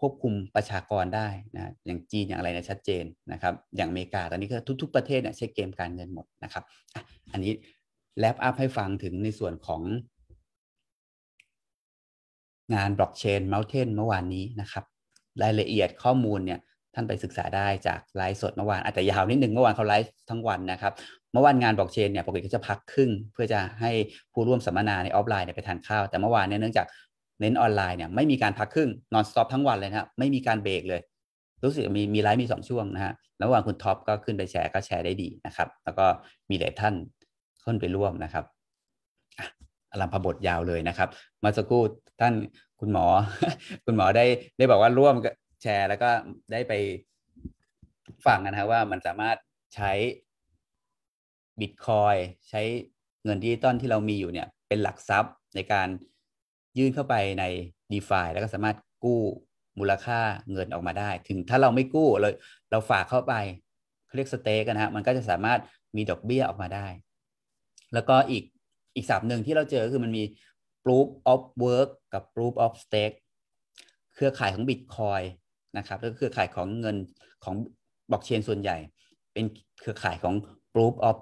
ควบคุมประชากรได้นะอย่างจีนอย่างอะไรนะชัดเจนนะครับอย่างอเมริกาตอนนี้ก็ทุก ๆ ประเทศเนี่ยใช้เกมการเงินหมดนะครับอันนี้แลปอัพให้ฟังถึงในส่วนของ งานบล็อกเชนเมัลเทนเมื่อวานนี้นะครับรายละเอียดข้อมูลเนี่ยท่านไปศึกษาได้จาก ไลฟ์สดเมื่อวานอาจจะยาวนิดนึงเมื่อวานเขาไลฟ์ทั้งวันนะครับ เมื่อวานงานบล็อกเชนเนี่ยปกติเขาจะพักครึ่ง เพื่อจะให้ผู้ร่วมสัมมนาในออฟไลน์เนี่ยไปทานข้าวแต่เมื่อวานเนี่ยเนื่องจากเน้นออนไลน์เนี่ยไม่มีการพักครึ่งนอนสต็อปทั้งวันเลยนะครับไม่มีการเบรกเลย รู้สึกมีมีไลฟ์มีสองช่วงนะฮะระหว่างคุณท็อปก็ขึ้นไปแชร์ก็แชร์ได้ดีนะครับ แล้วก็มีหลายท่านขึ้น ไปร่วมนะครับอลัมพบท ยาวเลยนะครับ มาสักครู่ท่านคุณหมอ คุณหมอได้ได้บอกว่าร่วมแชร์ แล้วก็ได้ไปฟังนะฮะว่ามันสามารถใช้บิตคอยใช้เงินดิจิตอลที่เรามีอยู่เนี่ย เป็นหลักทรัพย์ในการยื่นเข้าไปใน d e f าแล้วก็สามารถกู้มูลค่าเงินออกมาได้ถึงถ้าเราไม่กู้เราเราฝากเข้าไปเขาเรียกสเต็กนะฮะมันก็จะสามารถมีดอกเบี้ยออกมาได้ แล้วก็อีก อีกศัพท์หนึ่งที่เราเจอคือมันมี proof of work กับ proof of stake เครือข่ายของ Bitcoin นะครับแล้วก็เครือข่ายของเงินของบล็อกเชน ส่วนใหญ่ เป็นเครือข่ายของ proof of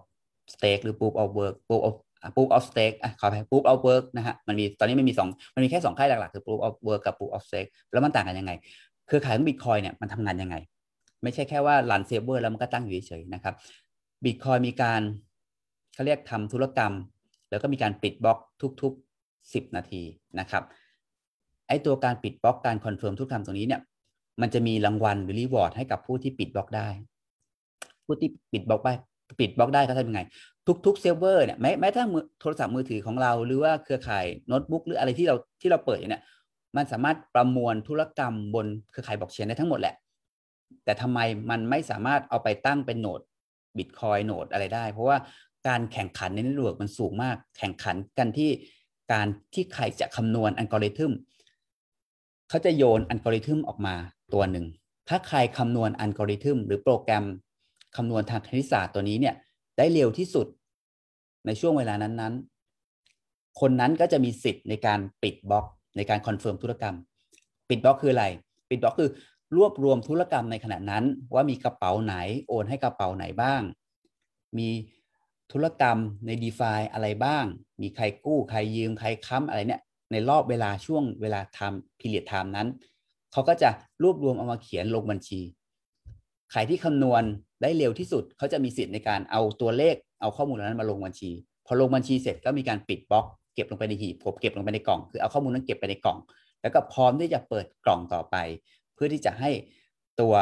stake หรือ proof of work proof of proof of stake อ่ะขอไป proof of work นะฮะ มันมี ตอนนี้มันมีสองมันมีแค่สองค่ายหลักๆ คือ proof of work กับ proof of stake แล้วมันต่างกันยังไง เครือข่ายของ bitcoin เนี่ยมันทำงานยังไง ไม่ใช่แค่ว่าลันเซิร์ฟเวอร์แล้วมันก็ตั้งอยู่เฉยๆนะครับ bitcoin มีการเขาเรียกทำธุรกรรม แล้วก็มีการปิดบล็อก ทุกๆ10นาทีนะครับ ไอตัวการปิดบล็อกการคอนเฟิร์มทุกคำตรงนี้เนี่ย มันจะมีรางวัลหรือรีวอร์ดให้กับผู้ที่ปิดบล็อกได้ ผู้ที่ปิดบล็อกไปปิดบล็อกได้เขาทำยังไง ทุก ๆ เซิร์ฟเวอร์เนี่ยแม้แม้ถ้าโทรศัพท์มือ ถือของเรา หรือว่าเครือข่ายโน้ตบุ๊กหรืออะไรที่ เรา ที่เราเปิด เนี่ย มันสามารถประมวลธุรกรรม บน เครือข่ายบล็อกเชนได้ ทั้งหมด แหละ แต่ทำไมมันไม่สามารถเอาไปตั้งเป็นโหนด บิตคอยโหนด อะไรได้ เพราะว่าการแข่งขันในเน็ตเวิร์กมันสูงมาก แข่งขันกันที่การที่ใครจะคำนวณอัลกอริทึมเขาจะโยนอัลกอริทึมออกมาตัวหนึ่งถ้าใครคำนวณอัลกอริทึมหรือโปรแกรมคำนวณทางคณิตศาสตร์ตัวนี้เนี่ยได้เร็วที่สุดในช่วงเวลานั้นๆ คนนั้นก็จะมีสิทธิ์ในการปิดบล็อกในการ คอนเฟิร์ม ธุรกรรม ปิดบล็อกคืออะไรปิดบล็อกคือรวบรวมธุรกรรมในขณะนั้นว่ามีกระเป๋าไหนโอนให้กระเป๋าไหนบ้าง มีธุรกรรมใน d e f าอะไรบ้างมีใครกู้ ใครยืมใครค้ำอะไรเนี่ยในรอบเวลาช่วงเวลาทำพิเรียดไทม์นั้นเขาก็จะรวบรวมเอามาเขียนลงบัญชีใครที่คำนวณได้เร็วที่สุดเขาจะมีสิทธิ์ในการเอาตัวเลขเอาข้อมูลเหล่านั้นมาลงบัญชี พอลงบัญชีเสร็จก็มีการปิดบล็อกเก็บลงไปในหีบผมเก็บลงไปในกล่องคือเอาข้อมูลนั้นเก็บไปในกล่อง แล้วก็พร้อมที่จะเปิดกล่องต่อไปเพื่อที่จะให้ตัว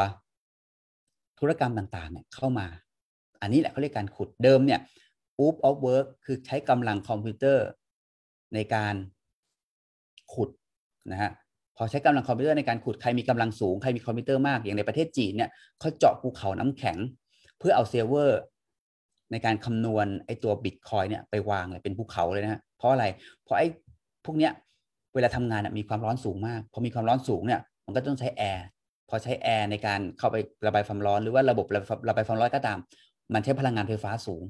ธุรกรรมต่างๆเนี่ยเข้ามา อันนี้แหละเขาเรียกการขุดเดิมเนี่ย o o p of work คือใช้กำลังคอมพิวเตอร์ ในการขุดนะฮะพอใช้กำลังคอมพิวเตอร์ในการขุดใครมีกำลังสูงใครมีคอมพิวเตอร์มากอย่างในประเทศจีนเนี่ยเขาเจาะภูเขาน้ำแข็ง เพื่อเอาเซิร์ฟเวอร์ ในการคำนวณไอ้ตัวบิตคอยเนี่ย ไปวางเลยเป็นภูเขาเลยนะเพราะอะไรเพราะไอ้พวกเนี้ยเวลาทำงานมีความร้อนสูงมาก พอมีความร้อนสูงเนี่ย มันก็ต้องใช้แอร์พอใช้แอร์ในการเข้าไประบายความร้อนหรือว่าระบบระบายความร้อนก็ตาม มันใช้พลังงานไฟฟ้าสูง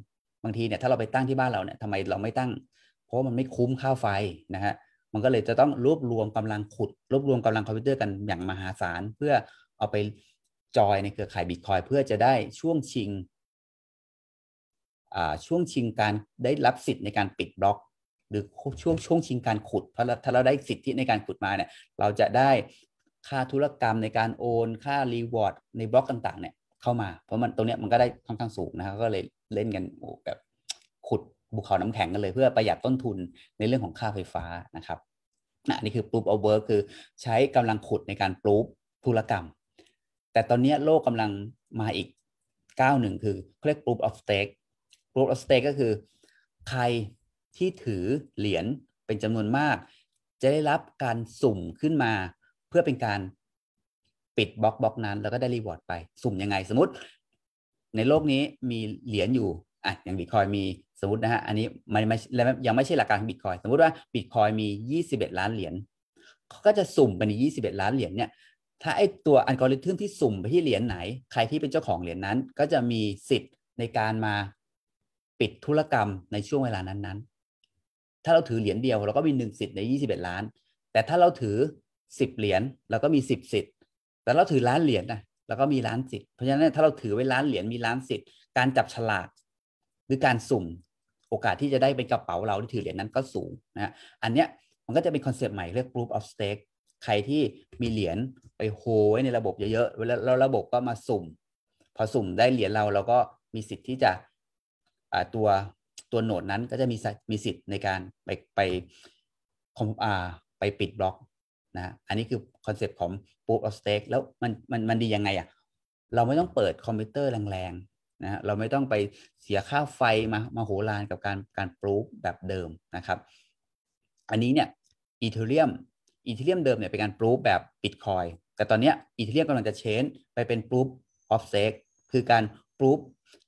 บางทีเนี่ยถ้าเราไปตั้งที่บ้านเราเนี่ยทำไมเราไม่ตั้ง เพราะมันไม่คุ้มค่าไฟนะฮะมันก็เลยจะต้องรวบรวมกำลังขุดรวบรวมกำลังคอมพิวเตอร์กันอย่างมหาศาลเพื่อเอาไปจอยในเครือข่ายบิตคอยเพื่อจะได้ช่วงชิงช่วงชิงการได้รับสิทธิ์ในการปิดบล็อก หรือช่วงช่วงชิงการขุดเพราะถ้าเราได้สิทธิในการขุดมาเนี่ยเราจะได้ค่าธุรกรรมในการโอนค่ารีวอร์ดในบล็อกต่างๆเนี่ยเข้ามา เพราะมันตรงเนี้ยมันก็ได้ค่อนข้างสูงนะครับก็เลยเล่นกันแบบขุดบุเขาน้ำแข็ง กัน เลยเพื่อประหยัดต้นทุนในเรื่องของค่าไฟฟ้านะครับอันนี้คือ proof of work คือใช้กำลังขุดในการ proof ธุรกรรม แต่ตอนนี้โลกกำลังมาอีกก้าวหนึ่งคือเรียก proof of stake proof of stake ก็คือ ใครที่ถือเหรียญเป็นจำนวนมาก จะได้รับการสุ่มขึ้นมา เพื่อเป็นการปิดบล็อกบล็อก นั้น แล้วก็ได้รีวอร์ดไปสุ่มยังไงสมมติ ในโลกนี้มีเหรียญอยู่อ่ะอย่างบิตคอยมีสมมตินะฮะ อันนี้มันไม่ยังไม่ใช่หลักการของบิตคอยสมมติว่า บิตคอยมี 21 ล้านเหรียญเขาก็จะสุ่มไปใน 21 ล้านเหรียญเนี่ยถ้า ไอตัว อัลกอริทึมที่สุ่มไปที่เหรียญไหน ใครที่เป็นเจ้าของเหรียญนั้น ก็จะมี สิทธิ์ ในการมาปิดธุรกรรมในช่วงเวลานั้นนั้นถ้าเราถือ เหรียญเดียว เราก็มีหนึ่งสิทธิ์ใน 21 ล้าน แต่ถ้าเราถือ10เหรียญเราก็มี10สิทธิ์แต่เราถือล้านเหรียญนะเราก็มีล้านสิทธิ์เพราะฉะนั้นถ้าเราถือไว้ล้านเหรียญมีล้านสิทธิ์การจับฉลากหรือการสุ่มโอกาสที่จะได้เป็นกระเป๋าเราที่ถือเหรียญนั้นก็สูงนะอันเนี้ยมันก็จะเป็นคอนเซปต์ใหม่เรียก proof of stake ใครที่มีเหรียญไปโฮ ไว้ในระบบเยอะๆแล้วระบบก็มาสุ่มพอสุ่มได้เหรียญเราเราก็มีสิทธิ์ที่จะตัวตัวโหนดนั้นก็จะมีมีสิทธิ์ในการไปไปคอมอ่าไปปิดบล็อกนะอันนี้คือคอนเซปต์ของ proof of stake แล้วมันมันมันดียังไงอะ่ะ เราไม่ต้องเปิดคอมพิวเตอร์แรงนะรเราไม่ต้องไปเสียค่าไฟมามาโหรานกับการการปลูกแบบเดิมนะครับ อันนี้เนี่ยอีเทเรียมอีเทเรียมเดิมเนี่ยเป็นการปลูกแบบบิตคอยแต่ตอนนี้อีเทเรียมกำลังจะเชนไปเป็นปลูกออฟเซกคือการปลูก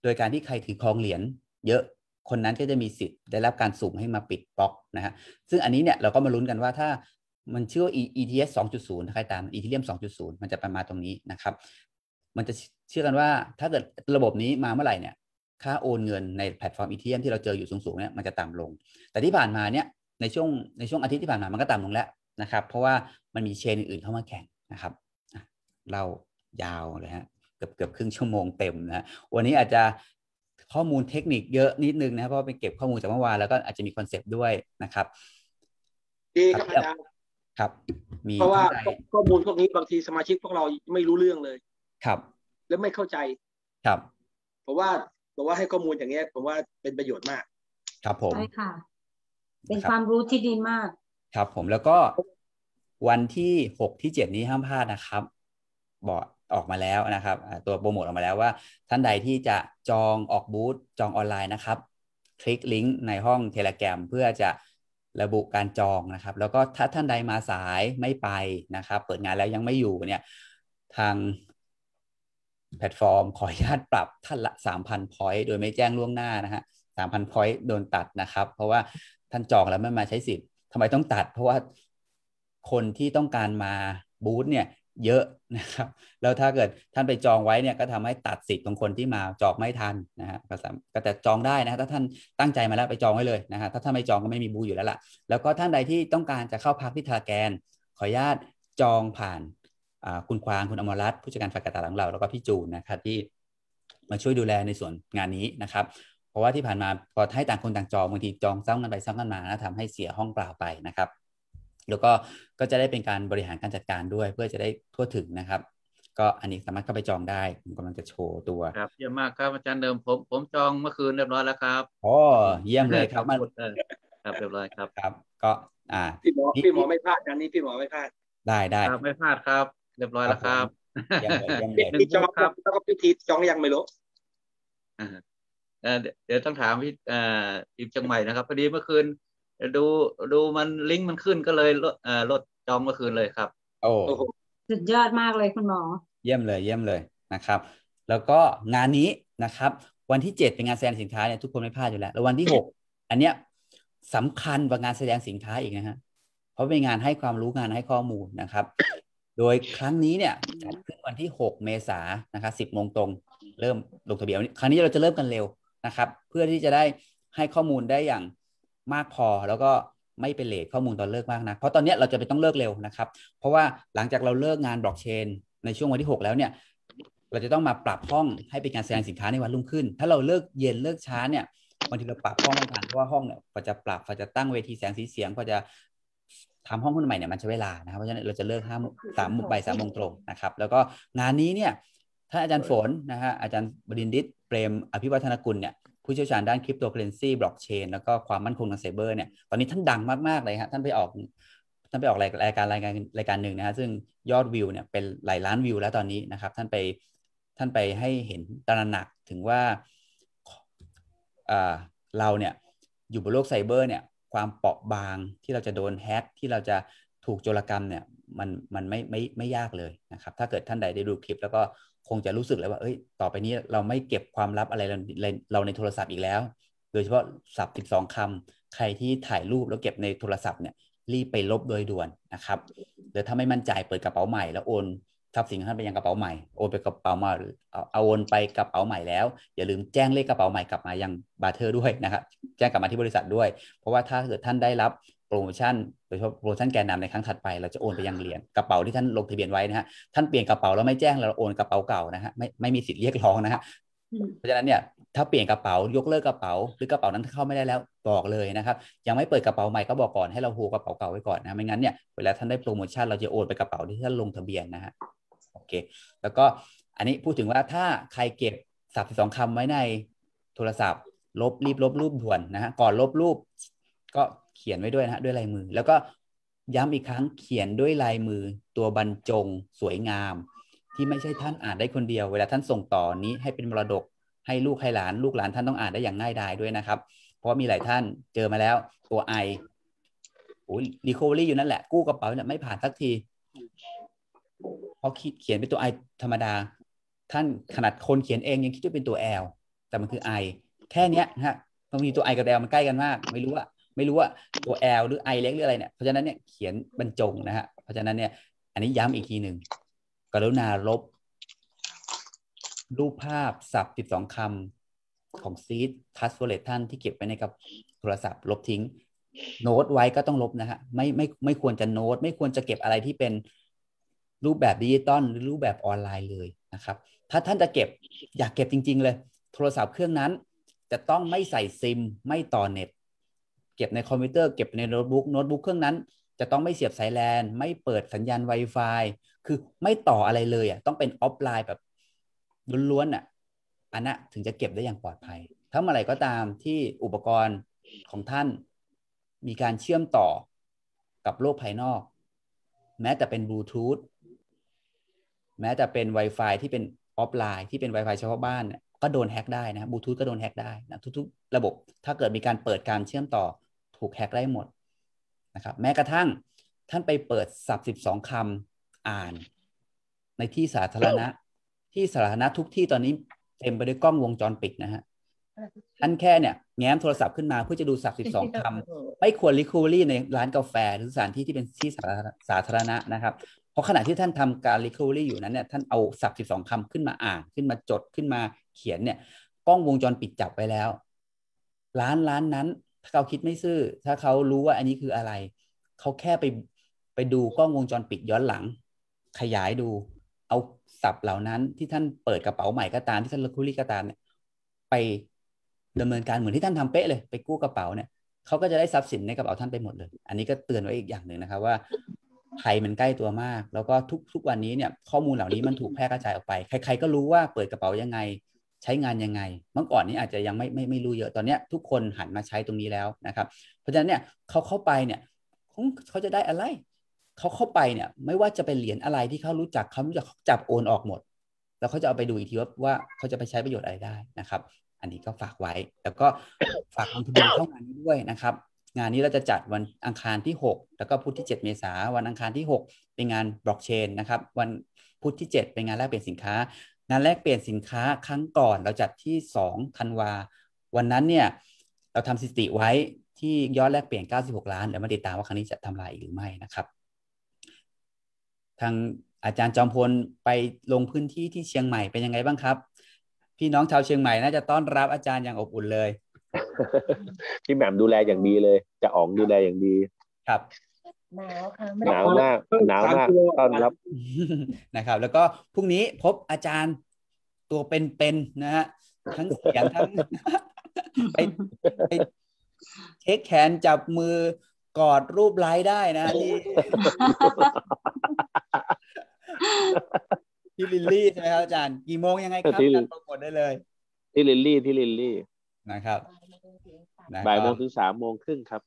โดยการที่ใครถือครองเหรียญเยอะคนนั้นก็จะมีสิทธิ์ได้รับการสุ่มให้มาปิดบล็อกนะฮะซึ่งอันนี้เนี่ยเราก็มาลุ้นกันว่าถ้ามันเชื่อ ETS 2.0 ถ้าใครตาม e t h 2.0 มันจะประมาณตรงนี้นะครับมันจะเชื่อกันว่าถ้าเกิดระบบนี้มาเมื่อไหร่เนี่ยค่าโอนเงินในแพลตฟอร์มอีเทียมที่เราเจออยู่สูงๆเนี่ยมันจะต่ำลง แต่ที่ผ่านมาเนี่ย ในช่วงในช่วงอาทิตย์ที่ผ่านมา มันก็ต่ำลงแล้วนะครับ เพราะว่ามันมีเชนอื่นเข้ามาแข่งนะครับ เรายาวเลยฮะเกือบเกือบครึ่งชั่วโมงเต็มนะวันนี้อาจจะข้อมูลเทคนิคเยอะนิดนึงนะครับเพราะเป็นเก็บข้อมูลจากเมื่อวานแล้วก็อาจจะมีคอนเซปต์ด้วยนะครับดีครับอาจารย์ครับ มีเพราะว่าข้อมูลพวกนี้บางทีสมาชิกพวกเราไม่รู้เรื่องเลยครับแล้วไม่เข้าใจ ครับ เพราะว่าเพราะว่าให้ข้อมูลอย่างเงี้ยผมว่าเป็นประโยชน์มาก ครับผมใช่ค่ะ เป็นความรู้ที่ดีมาก ครับ ผมแล้วก็วันที่หกที่เจ็ดนี้ห้ามพลาดนะครับบอกออกมาแล้วนะครับตัวโปรโมทออกมาแล้วว่า ท่านใดที่จะจองออกบูธจองออนไลน์นะครับ คลิกลิงก์ในห้องเทเลแกรมเพื่อจะระบุการจองนะครับ แล้วก็ถ้าท่านใดมาสายไม่ไปนะครับ เปิดงานแล้วยังไม่อยู่เนี่ยทางแพลตฟอร์ม ขออนุญาตปรับท่านละ3,000 point โดยไม่แจ้งล่วงหน้านะฮะ3,000 point โดนตัดนะครับ เพราะว่าท่านจองแล้วไม่มา ใช้ สิทธิ์ทำไมต้องตัด เพราะว่าคนที่ต้องการมาบูธเนี่ยเยอะนะครับแล้วถ้าเกิดท่านไปจองไว้เนี่ยก็ทำให้ตัดสิทธิ์ของคนที่มาจองไม่ทันนะฮะก็แต่จองได้นะถ้าท่านตั้งใจมาแล้วไปจองไว้เลยนะฮะถ้าท่านไม่จองก็ไม่มีบูอยู่แล้วล่ะ แล้วก็ท่านใดที่ต้องการจะเข้าพักที่ทาแกน ขออนุญาตจองผ่านคุณควางคุณอมรรัตน์ผู้จัดการฝ่ายการตลาดของเราแล้วก็พี่จูนนะครับที่มาช่วยดูแลในส่วนงานนี้นะครับ เพราะว่าที่ผ่านมาพอให้ต่างคนต่างจองบางทีจองซ้ำกันไปซ้ำกันมานะทำให้เสียห้องเปล่าไปนะครับ แล้วก็ก็จะได้เป็นการบริหารการจัดการด้วยเพื่อจะได้ทั่วถึงนะครับ ก็อันนี้สามารถเข้าไปจองได้ผมกำลังจะโชว์ตัวครับเยี่ยมมากครับอาจารย์เดิมผมผมจองเมื่อคืนเรียบร้อยแล้วครับอ๋อเยี่ยมเลยครับมาครับเรียบร้อยครับครับก็อ่าพี่หมอพี่หมอไม่พลาดอันนี้พี่หมอไม่พลาดได้ได้ไม่พลาดครับเรียบร้อยแล้วครับพิธีจองครับแล้วก็พิธีจองยังไม่รู้เดี๋ยวต้องถามพี่ทีมจังใหม่นะครับพอดีเมื่อคืนดูดูมันลิงก์มันขึ้นก็เลยลดลดจองเมื่อคืนเลยครับ โอ้สุดยอดมากเลยคุณหมอเยี่ยมเลย เยี่ยมเลยนะครับ แล้วก็งานนี้นะครับ วันที่เจ็ดเป็นงานแสดงสินค้าเนี่ยทุกคนไม่พลาดอยู่แล้ว แล้ววันที่หกอันเนี้ยสำคัญกว่างานแสดงสินค้าอีกนะฮะเพราะเป็นงานให้ความรู้งานให้ข้อมูลนะครับโดยครั้งนี้เนี่ยจัดขึ้นวันที่ 6 เมษายนนะคะ 10โมงตรง เริ่มลงทะเบียนครั้งนี้เราจะเริ่มกันเร็วนะครับเพื่อที่จะได้ให้ข้อมูลได้อย่างมากพอแล้วก็ไม่เป็นเลทข้อมูลตอนเลิกมากนะเพราะตอนนี้เราจะไปต้องเลิกเร็วนะครับเพราะว่าหลังจากเราเลิกงานบล็อกเชนในช่วงวันที่ 6 แล้วเนี่ยเราจะต้องมาปรับห้องให้เป็นการแสดงสินค้าในวันรุ่งขึ้น ถ้าเราเลิกเย็นเลิกช้าเนี่ยบางทีเราปรับห้องไม่ทันเพราะว่าห้องเนี่ยกวาจะปรับกวาจะตั้งเวทีแสงสีเสียงกวาจะทำห้องหุ้นใหม่เนี่ยมันใช้เวลานะครับเพราะฉะนั้นเราจะเลิกห้าสามบ่ายสามโมงตรงนะครับ แล้วก็งานนี้เนี่ย ท่านอาจารย์ฝนนะฮะอาจารย์บดินดิตเปรมอภิวัฒนกุลเนี่ยผู้เชี่ยวชาญด้านคริปโตเคอเรนซีบล็อกเชนแล้วก็ความมั่นคงทางไซเบอร์เนี่ยตอนนี้ท่านดังมาก ๆ เลยฮะท่านไปออกท่านไปออกรายการรายการรายการหนึ่งนะฮะซึ่งยอดวิวเนี่ยเป็นหลายล้านวิวแล้วตอนนี้นะครับท่านไปท่านไปให้เห็นตระหนักถึงว่าเราเนี่ยอยู่บนโลกไซเบอร์เนี่ยความเปราะบางที่เราจะโดนแฮกที่เราจะถูกโจรกรรมเนี่ย มันมันไม่ไม่ไม่ยากเลยนะครับ ถ้าเกิดท่านใดได้ดูคลิป แล้วก็คงจะรู้สึกเลยว่าเอ้ยต่อไปนี้เราไม่เก็บความลับอะไรเราในโทรศัพท์อีกแล้ว โดยเฉพาะศัพท์ 12 คำ ใครที่ถ่ายรูปแล้วเก็บในโทรศัพท์เนี่ยรีบไปลบโดยด่วนนะครับหรือถ้าไม่มั่นใจเปิดกระเป๋าใหม่แล้วโอนรัพย์สินท่านไปยังกระเป๋าใหม่โอนไปกระเป๋ามาเอาโอนไปกระเป๋าใหม่แล้ว อย่าลืมแจ้งเลขกระเป๋าใหม่กลับมายังบาร์เทอร์ด้วยนะครับแจ้งกลับมาที่บริษัทด้วย เพราะว่าถ้าเกิดท่านได้รับโปรโมชั่นโดยเฉพาะโปรโมชั่นแกนนาในครั้งถัดไป เราจะโอนไปยังเหรียญกระเป๋าที่ท่านลงทะเบียนไว้นะฮะท่านเปลี่ยนกระเป๋าแล้วไม่แจ้งเราโอนกระเป๋าเก่านะฮะไม่ไม่มีสิทธิ์เรียกร้องนะฮะเพราะฉะนั้นเนี่ยถ้าเปลี่ยนกระเป๋ายกเลิกกระเป๋าหรือกระเป๋านั้นเข้าไม่ได้แล้วบอกเลยนะครับยังไม่เปิดกระเป๋าใหม่ก็บอกก่อนให้เราโฮกระเป๋าเก่าไว้ก่อนนะไม่งั้นเนี่ยเวลาท่านได้โปรโมชั่นเราจะโอนไปกระเป๋าที่ท่านลงทะเบียนนะฮะโอเคแล้วก็อันนี้พูดถึงว่าถ้าใครเก็บสับส์สองคำไว้ในโทรศัพท์ ลบ รีบลบรูปด่วนนะฮะ ก่อนลบรูป ก็เขียนไว้ด้วยนะฮะด้วย ลายมือ แล้วก็ย้ำอีกครั้งเขียนด้วยลายมือ ตัวบรรจง สวยงาม ที่ไม่ใช่ท่านอ่านได้คนเดียว เวลาท่านส่งต่อนี้ให้เป็นมรดก ให้ลูกให้หลาน ลูกหลานท่านต้องอ่านได้อย่างง่ายดายด้วยนะครับ เพราะมีหลายท่านเจอมาแล้ว ตัวไอโอ้ยรีคอเวอรี่อยู่นั่นแหละกู้กระเป๋าเนี่ยไม่ผ่านสักทีพรคิดเขียนเป็นตัว i ธรรมดา ท่านขนาดคนเขียนเองยังคิดว่าเป็นตัว l แต่มันคือ i แค่เนี้ยนะฮะบางทีตัว i กับ l มันใกล้กันมาก ไม่รู้ว่า ไม่รู้ว่าตัว l หรือ i เล็กหรืออะไรเนี่ยเพราะฉะนั้นเนี่ย เขียนบรรจงนะฮะเพราะฉะนั้นเนี่ยอันนี้ย้ำอีกทีหนึ่งกรุณาลบ รูปภาพสับสิบสองคำของซีดทัสเวเลตท่านที่เก็บไว้ในกับโทรศัพท์ลบทิ้งโน้ตไว้ก็ต้องลบนะฮะไม่ไม่ไม่ควรจะโน้ตไม่ควรจะเก็บอะไรที่เป็นรูปแบบดิจิตอลหรือรูปแบบออนไลน์เลยนะครับ ถ้าท่านจะเก็บอยากเก็บจริงๆเลย โทรศัพท์เครื่องนั้น จะต้องไม่ใส่ซิมไม่ต่อเน็ต เก็บในคอมพิวเตอร์ เก็บในโน้ตบุ๊กโน้ตบุ๊กเครื่องนั้น จะต้องไม่เสียบสายแลนไม่เปิดสัญญาณ Wi-Fi คือไม่ต่ออะไรเลยอ่ะต้องเป็นออฟไลน์แบบล้วนๆอ่ะอันนั้นถึงจะเก็บได้อย่างปลอดภัยถ้าเมื่อไหร่ก็ตามที่อุปกรณ์ของท่านมีการเชื่อมต่อกับโลกภายนอก แม้แต่เป็นบลูทูธแม้แต่เป็น Wi-Fi ที่เป็นออฟไลน์ที่เป็น Wi-Fi เฉพาะบ้าน ก็โดนแฮ็กได้นะบลูทูธก็โดนแฮ็กได้นะทุกๆระบบถ้าเกิดมีการเปิดการเชื่อมต่อถูกแฮ็กได้หมดนะครับแม้กระทั่งท่านไปเปิดสับสิบสองคำอ่าน ในที่สาธารณะ ที่สาธารณะทุกที่ตอนนี้เต็มไปด้วยกล้องวงจรปิดนะฮะท่านแค่เนี่ย แง้มโทรศัพท์ขึ้นมาเพื่อจะดูสับสิบสองคำไม่ควรรีคูรี่ในร้านกาแฟหรือสถานที่ที่เป็นที่สาธารณะนะครับราะขณะที่ท่านทำการ recovery อยู่นั้นเนี่ย ท่านเอาศัพท์สิบสองคำขึ้นมาอ่านขึ้นมาจดขึ้นมาเขียนเนี่ยกล้องวงจรปิดจับไปแล้ว ร้านร้านนั้น ถ้าเขาคิดไม่ซื่อถ้าเขารู้ว่าอันนี้คืออะไรเขาแค่ไปไปดูกล้องวงจรปิดย้อนหลัง ขยายดูเอาศัพท์เหล่านั้นที่ท่านเปิดกระเป๋าใหม่ก็ตามที่ท่านรีค o v รีก็ตามเนี่ย ไปดำเนินการเหมือนที่ท่านทำเป๊ะเลยไปกู้กระเป๋าเนี่ยเขาก็จะได้ทรัพย์สินในกระเป๋าท่านไปหมดเลย อันนี้ก็เตือนไว้อีกอย่างหนึ่งนะครับว่าภัยมันใกล้ตัวมาก แล้วก็ทุกทุกวันนี้เนี่ย ข้อมูลเหล่านี้มันถูกแพร่กระจายออกไป ใครๆก็รู้ว่าเปิดกระเป๋ายังไง ใช้งานยังไง เมื่อก่อนนี้อาจจะยังไม่ไม่ไม่รู้เยอะตอนนี้ทุกคนหันมาใช้ตรงนี้แล้วนะครับ เพราะฉะนั้นเนี่ยเขาเข้าไปเนี่ยเขาจะได้อะไร เขาเข้าไปเนี่ย ไม่ว่าจะเป็นเหรียญอะไรที่เขารู้จักเขาจะจับโอนออกหมด แล้วเขาจะเอาไปดูอีกทีว่าว่าเขาจะไปใช้ประโยชน์อะไรได้นะครับ อันนี้ก็ฝากไว้แล้วก็ฝากคงทะเบียนเข้ามานี้ด้วยนะครับงานนี้เราจะจัดวันอังคารที่ 6 แล้วก็พุธที่ 7 เมษา วันอังคารที่ 6เป็นงานบล็อกเชนนะครับ วันพุธที่ 7 เป็นงานแลกเปลี่ยนสินค้า งานแลกเปลี่ยนสินค้าครั้งก่อนเราจัดที่2ธันวาวันนั้นเนี่ยเราทำสิติไว้ที่ยอดแลกเปลี่ยน96ล้านเดี๋ยวมาติดตามว่าครั้งนี้จะทำลายอีกหรือไม่นะครับ ทางอาจารย์จอมพลไปลงพื้นที่ที่เชียงใหม่เป็นยังไงบ้างครับ พี่น้องชาวเชียงใหม่น่าจะต้อนรับอาจารย์อย่างอบอุ่นเลยพี่แหม่มดูแลอย่างดีเลย จะอ๋องดูแลอย่างดี ครับหนาวค่ะหนาวมากหนาวมากต้อนรับนะครับ แล้วก็พรุ่งนี้พบอาจารย์ตัวเป็นๆนะฮะทั้งเสียงทั้งไปเทคแขนจับมือกอดรูปไลน์ได้นะ ที่ที่ลิลลี่ใช่ไหมครับอาจารย์ กี่โมงยังไงครับทีโปรโมทได้เลยที่ลิลลี่ที่ลิลลี่นะครับบ่ายโมงถึงสามโมงครึ่งครับ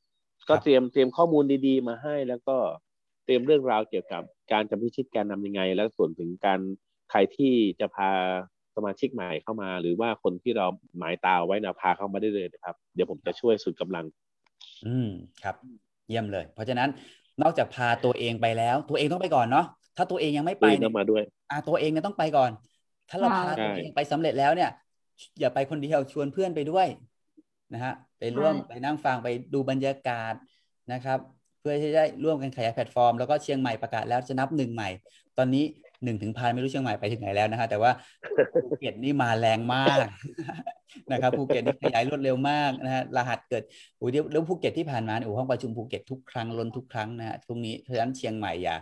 ก็เตรียมเตรียมข้อมูลดี ๆ มาให้ แล้วก็เตรียมเรื่องราวเกี่ยวกับการจำพิชิตการนำยังไง แล้วส่วนถึงการใครที่จะพาสมาชิกใหม่เข้ามา หรือว่าคนที่เราหมายตาไว้นะพาเข้ามาได้เลยนะครับ เดี๋ยวผมจะช่วยสุดกำลัง อืมครับ เยี่ยมเลย เพราะฉะนั้นนอกจากพาตัวเองไปแล้ว ตัวเองต้องไปก่อนเนาะถ้าตัวเองยังไม่ไปต้องมาด้วย อ่าตัวเองเนี่ยต้องไปก่อน ถ้าเราพาตัวเองไปสำเร็จแล้วเนี่ย อย่าไปคนเดียวชวนเพื่อนไปด้วยนะฮะไปร่วมไปนั่งฟังไปดูบรรยากาศนะครับเพื่อที่จะได้ร่วมกันขยายแพลตฟอร์มแล้วก็เชียงใหม่ประกาศแล้วจะนับหนึ่งใหม่ ตอนนี้หนึ่งถึงพันไม่รู้เชียงใหม่ไปถึงไหนแล้วนะฮะแต่ว่าภูเก็ตนี่มาแรงมากนะครับภูเก็ตนี่ขยายรวดเร็วมากนะฮะรหัสเกิดโอ้ยเรื่องภูเก็ตที่ผ่านมาอู่ห้องประชุมภูเก็ตทุกครั้งล้นทุกครั้งนะฮะตรงนี้เพราะฉะนั้นเชียงใหม่อย่า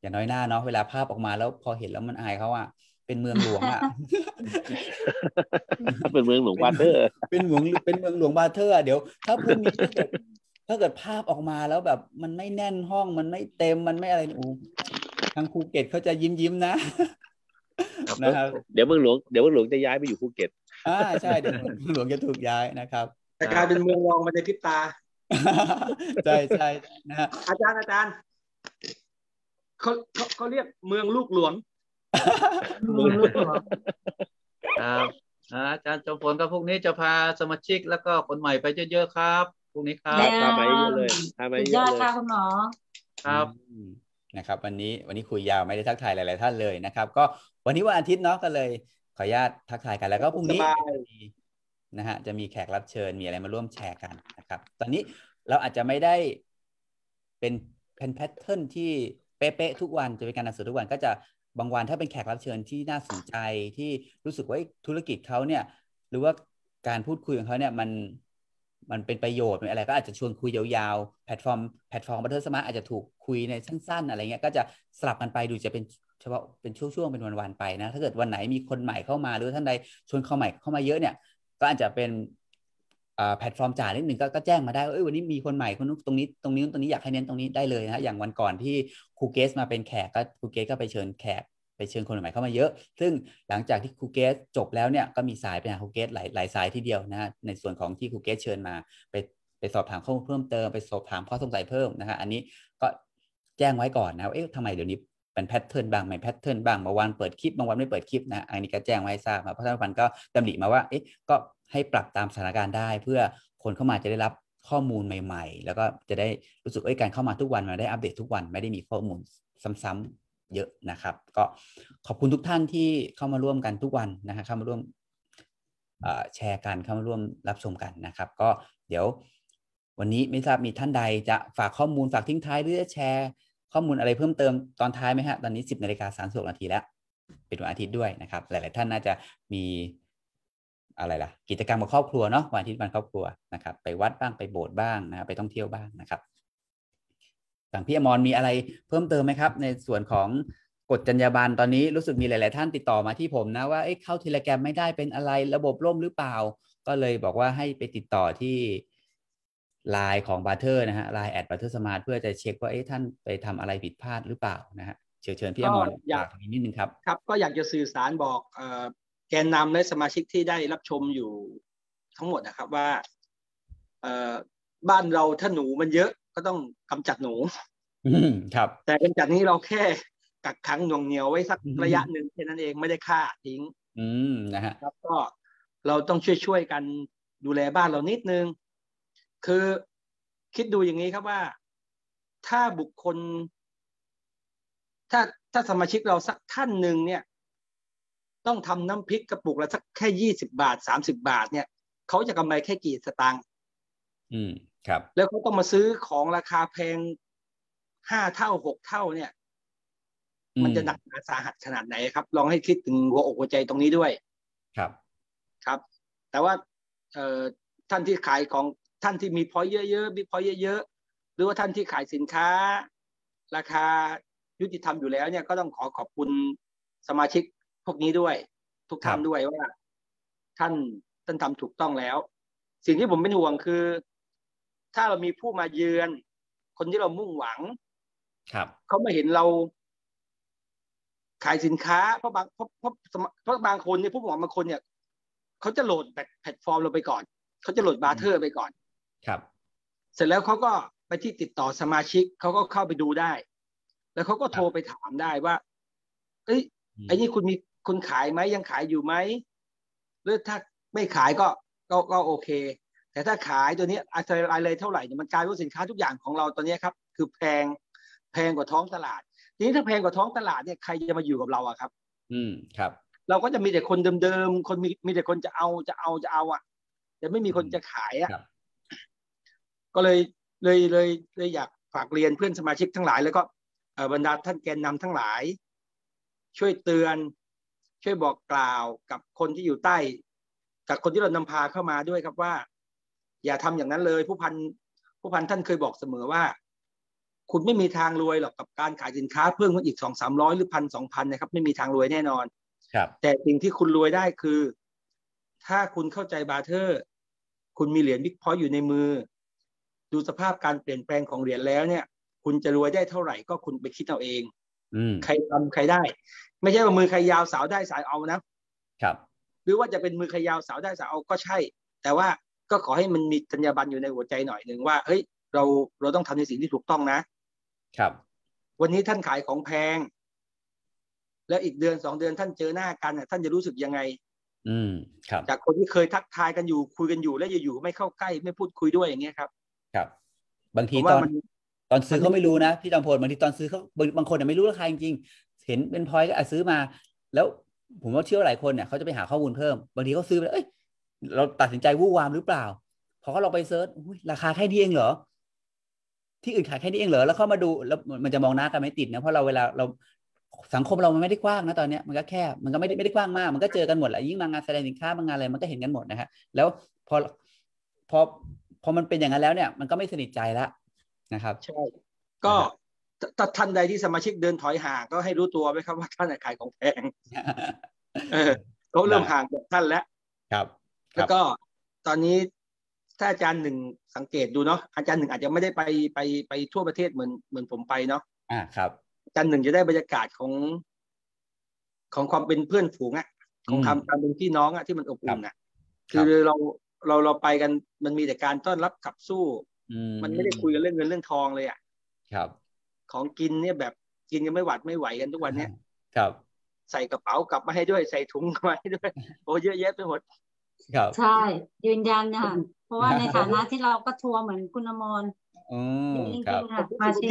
อย่าน้อยหน้าเนาะเวลาภาพออกมาแล้วพอเห็นแล้วมันอายเขาอะเป็นเมืองหลวงอ่ะ เป็นเมืองหลวงบาเทอร์เป็นเมืองเป็นเมืองหลวงบาเทอร์เดี๋ยว ถ้าพร่งนีถ้าเกิดถ้าเกิดภาพออกมาแล้วแบบมันไม่แน่นห้องมันไม่เต็มมันไม่อะไรอู้ทางภูเก็ตเขาจะยิ้มยิ้มนะนะครับเดี๋ยวเมืองหลวงเดี๋ยวเมืองหลวงจะย้ายไปอยู่ภูเก็ตอ่าใช่เดี๋ยวเมืองหลวงจะถูกย้ายนะครับจะกลายเป็นเมืองรองมาในพิบตาใช่ใช่นะะอาจารย์อาจารย์เขาเขาเขาเรียกเมืองลูกหลวงครับอาจารย์จมฝนก็พรุ่งนี้จะพาสมาชิกแล้วก็คนใหม่ไปเยอะๆครับพรุ่งนี้ครับพาไปเยอะเลยพาไปเยอะเลยค่ะคุณหมอครับนะครับ วันนี้วันนี้คุยยาวไม่ได้ทักทายหลายๆท่านเลยนะครับ ก็วันนี้วันอาทิตย์เนาะก็เลย ขออนุญาตทักทายกันแล้วก็พรุ่งนี้นะฮะจะมีแขกรับเชิญมีอะไรมาร่วมแชร์กันนะครับ ตอนนี้เราอาจจะไม่ได้เป็นแพนแพทเทิร์นที่เป๊ะๆทุกวันจะเป็นการนำสนอทุกวันก็จะบางวันถ้าเป็นแขกรับเชิญที่น่าสนใจที่รู้สึกว่าธุรกิจเขาเนี่ย หรือว่าการพูดคุยของเขาเนี่ยมันมันเป็นประโยชน์อะไรก็อาจจะชวนคุยยาวๆแพลตฟอร์ม แพลตฟอร์มบัตเตอร์สมาร์อาจจะถูกคุยในสั้น ๆ อะไรเงี้ยก็จะสลับกันไปดูจะเป็นเฉพาะเป็นช่วง ๆ เป็นวัน ๆ ไป นะ ถ้าเกิดวันไหนมีคนใหม่เข้ามาหรือท่านใดชวนเข้าใหม่เข้ามาเยอะเนี่ยก็อาจจะเป็นแพลตฟอร์มจ่ายนิดหนึ่งก็แจ้งมาได้ว่าวันนี้มีคนใหม่คนนู้นตรงนี้ตรงนี้ตรงนี้อยากให้เน้นตรงนี้ได้เลยนะอย่างวันก่อนที่ครูเกสมาเป็นแขกก็ครูเกสก็ไปเชิญแขกไปเชิญคนใหม่เข้ามาเยอะ ซึ่งหลังจากที่ครูเกสจบแล้วเนี่ยก็มีสายไปหาครูเกสหลายหลายสายทีเดียวนะในส่วนของที่ครูเกสเชิญมา ไปไปสอบถามข้อมูลเพิ่มเติมไปสอบถามข้อสงสัยเพิ่มนะฮะอันนี้ก็แจ้งไว้ก่อนนะเอ๊ะทำไมเดี๋ยวนี้เป็นแพทเทิร์นบางไม่แพทเทิร์นบางบางวันเปิดคลิปบางวันไม่เปิดคลิปนะอันนี้ก็แจ้งไว้ทราบมาเพราะท่านฟันก็ตำหนิมาว่าเอ๊ะก็ให้ปรับตามสถานการณ์ได้ เพื่อคนเข้ามาจะได้รับข้อมูลใหม่ๆ แล้วก็จะได้รู้สึกเอ้ยการเข้ามาทุกวันมาได้อัปเดตทุกวันไม่ได้มีข้อมูลซ้ำๆเยอะนะครับ ก็ขอบคุณทุกท่านที่เข้ามาร่วมกันทุกวันนะฮะเข้ามาร่วมแชร์กันเข้ามาร่วมรับชมกันนะครับ ก็เดี๋ยว วันนี้ไม่ทราบมีท่านใดจะฝากข้อมูลฝากทิ้งท้ายหรือจะแชร์ข้อมูลอะไรเพิ่มเติมตอนท้ายไหมฮะตอนนี้ 10นาฬิกา30นาทีแล้วเป็นวันอาทิตย์ด้วยนะครับ หลายๆ ท่านน่าจะมีอะไรล่ะกิจกรรมกับครอบครัวเนาะวันอาทิตย์วันครอบครัวนะครับ ไปวัดบ้างไปโบสถ์บ้างนะครับไปท่องเที่ยวบ้างนะครับฝั่งพี่อมรมีอะไรเพิ่มเติมไหมครับในส่วนของกฎจรรยาบรรณตอนนี้รู้สึกมีหลาย ๆ ท่านติดต่อมาที่ผมนะว่าเเข้าทีละแกรมไม่ได้เป็นอะไรระบบล่มหรือเปล่าก็เลยบอกว่าให้ไปติดต่อที่ไลน์ของบร์เทอร์นะฮะไลน์แอดบร์เทอร์สมาร์ทเพื่อจะเช็คว่าเอ๊ะท่านไปทำอะไรผิดพลาดหรือเปล่านะฮะเชิญเชิญพี่อมรอยากนิดนึงครับครับก็อยากจะสื่อสารบอกแกนนำและสมาชิกที่ได้รับชมอยู่ ทั้งหมดนะครับ ว่า เอบ้านเราถ้าหนูมันเยอะก็ต้องกำจัดหนูครับ แต่กำจัดนี้เราแค่กักขังหน่วงเหนียวไว้สักระยะหนึ่งแค่นั้นเองไม่ได้ฆ่า ทิ้ง อืมนะฮะครับก็เราต้องช่วยช่วยกันดูแลบ้านเรานิดนึง คือคิดดูอย่างนี้ครับว่า ถ้าบุคคล ถ้าถ้าสมาชิกเราสักท่านหนึ่งเนี่ยต้องทำน้ำพริกกระปุกละสักแค่ยี่สิบาทสามสิบาทเนี่ยเขาจะกำไรแค่กี่สตางค์อืม ครับ แล้วเขาต้องมาซื้อของราคาแพงห้าเท่าหกเท่า เนี่ย มันจะหนักหนาสาหัสขนาดไหนครับ ลองให้คิดถึงหัวอกหัวใจตรงนี้ด้วย ครับ ครับ แต่ว่าเอ่อท่านที่ขายของท่านที่มีพอยเยอะๆมีพอยเยอะ ๆ หรือว่าท่านที่ขายสินค้า ราคายุติธรรมอยู่แล้วเนี่ยก็ต้องขอขอบคุณสมาชิกพวกนี้ด้วยทุกท่านด้วยว่า ท่านท่านทำถูกต้องแล้ว สิ่งที่ผมเป็นห่วงคือ ถ้าเรามีผู้มาเยือน คนที่เรามุ่งหวัง ครับเขามาเห็นเรา ขายสินค้าเพราะบางเพราะเพราะเพราะบางคนเนี่ยผู้หวังบางคนเนี่ยเขาจะโหลดแพลตฟอร์มเราไปก่อนเขาจะโหลดบาร์เทอร์ไปก่อน ครับ เสร็จแล้วเขาก็ไปที่ติดต่อสมาชิกเขาก็เข้าไปดูได้ แล้วเขาก็โทรไปถามได้ว่าเอ้ยไอ้นี่คุณมีคุณขายไหมยังขายอยู่ไหมหรือถ้าไม่ขายก็ก็ก็โอเค แต่ถ้าขายตัวนี้อะไรเท่าไหร่เนี่ยมันกลายเป็นสินค้าทุกอย่างของเราตอนนี้ครับคือแพงแพงกว่าท้องตลาดทีนี้ถ้าแพงกว่าท้องตลาดเนี่ยใครจะมาอยู่กับเราอะครับ อืมครับ เราก็จะมีแต่คนเดิมๆคนมีมีแต่คนจะเอาจะเอาจะเอาอะจะไม่มีคนจะขายอะก็เลยเลยเลยเลยอยากฝากเรียนเพื่อนสมาชิกทั้งหลายแล้วก็บรรดาท่านแกนนำทั้งหลาย ช่วยเตือนช่วยบอกกล่าวกับคนที่อยู่ใต้ กับคนที่เรานำพาเข้ามาด้วยครับว่า อย่าทำอย่างนั้นเลย ผู้พันผู้พันท่านเคยบอกเสมอว่า คุณไม่มีทางรวยหรอกกับการขายสินค้า เพิ่มขึ้นอีกสองสามร้อยหรือพันสองพันนะครับ ไม่มีทางรวยแน่นอน ครับ แต่สิ่งที่คุณรวยได้คือ ถ้าคุณเข้าใจบาเทอร์ คุณมีเหรียญบิ๊กพอยอยู่ในมือ ดูสภาพการเปลี่ยนแปลงของเหรียญแล้วเนี่ย คุณจะรวยได้เท่าไหร่ก็คุณไปคิดเอาเองใครทำใครได้ ไม่ใช่ว่ามือใครยาวสาวได้สายเอานะ ครับ หรือว่าจะเป็นมือใครยาวสาวได้สายเอาก็ใช่ แต่ว่าก็ขอให้มันมีจรรยาบรรณอยู่ในหัวใจหน่อยหนึ่งว่าเฮ้ยเราเราต้องทำในสิ่งที่ถูกต้องนะครับ วันนี้ท่านขายของแพง แล้วอีกเดือนสองเดือนท่านเจอหน้ากันท่านจะรู้สึกยังไง อืม ครับ จากคนที่เคยทักทายกันอยู่คุยกันอยู่แล้วอยู่ไม่เข้าใกล้ไม่พูดคุยด้วยอย่างเงี้ยครับ ครับบางทีตอนตอนซื้อเขาไม่รู้นะพี่จอมพลบางทีตอนซื้อเขาบางคนไม่รู้ราคาจริงเห็นเป็นพอยก็ซื้อมา แล้วผมว่าเชื่อหลายคนเนี่ยเขาจะไปหาข้อมูลเพิ่มบางทีเขาซื้อไปเอ้ยเราตัดสินใจวู่วามหรือเปล่าพอเขาลองไปเซิร์ชราคาแค่นี้เองเหรอที่อื่นขายแค่นี้เองเหรอแล้วเข้ามาดูแล้วมันจะมองหน้ากันไม่ติดนะเพราะเราเวลาเราสังคมเรามันไม่ได้กว้างนะตอนนี้มันก็แคบมันก็ไม่ได้ไม่ได้กว้างมากมันก็เจอกันหมดแหละยิ่งมางานแสดงสินค้ามางานอะไรมันก็เห็นกันหมดนะฮะแล้วพอพอพอมันเป็นอย่างนั้นแล้วเนี่ย มันก็ไม่สนิทใจ ละนะครับใช่ก็ถ้าท่านใดที่สมาชิกเดินถอยห่างก็ให้รู้ตัวไว้ครับว่าท่านขายของแพงเขาเริ่มห่างจากท่านแล้วครับ แล้วก็ตอนนี้ถ้าอาจารย์หนึ่งสังเกตดูเนาะอาจารย์หนึ่งอาจจะไม่ได้ไปไปไปทั่วประเทศเหมือนเหมือนผมไปเนาะอ่าครับอาจารย์หนึ่งจะได้บรรยากาศของ ของความเป็นเพื่อนฝูงอะของคำการเป็นพี่น้องอะที่มันอบอุ่นอะคือเราเราเราไปกันมันมีแต่การต้อนรับขับสู้มันไม่ได้คุยกันเรื่องเงินเรื่องทองเลยอ่ะ ครับ ของกินเนี่ยแบบกินยังไม่หวัดไม่ไหวกันทุกวันเนี้ยครับ ใส่กระเป๋ากลับมาให้ด้วยใส่ถุงมาให้ด้วย โอ้เยอะแยะไปหมด ครับ ใช่ ยืนยันค่ะเพราะว่าในฐานะที่เราก็ทัวร์เหมือนคุณอมรอืมครับมาชี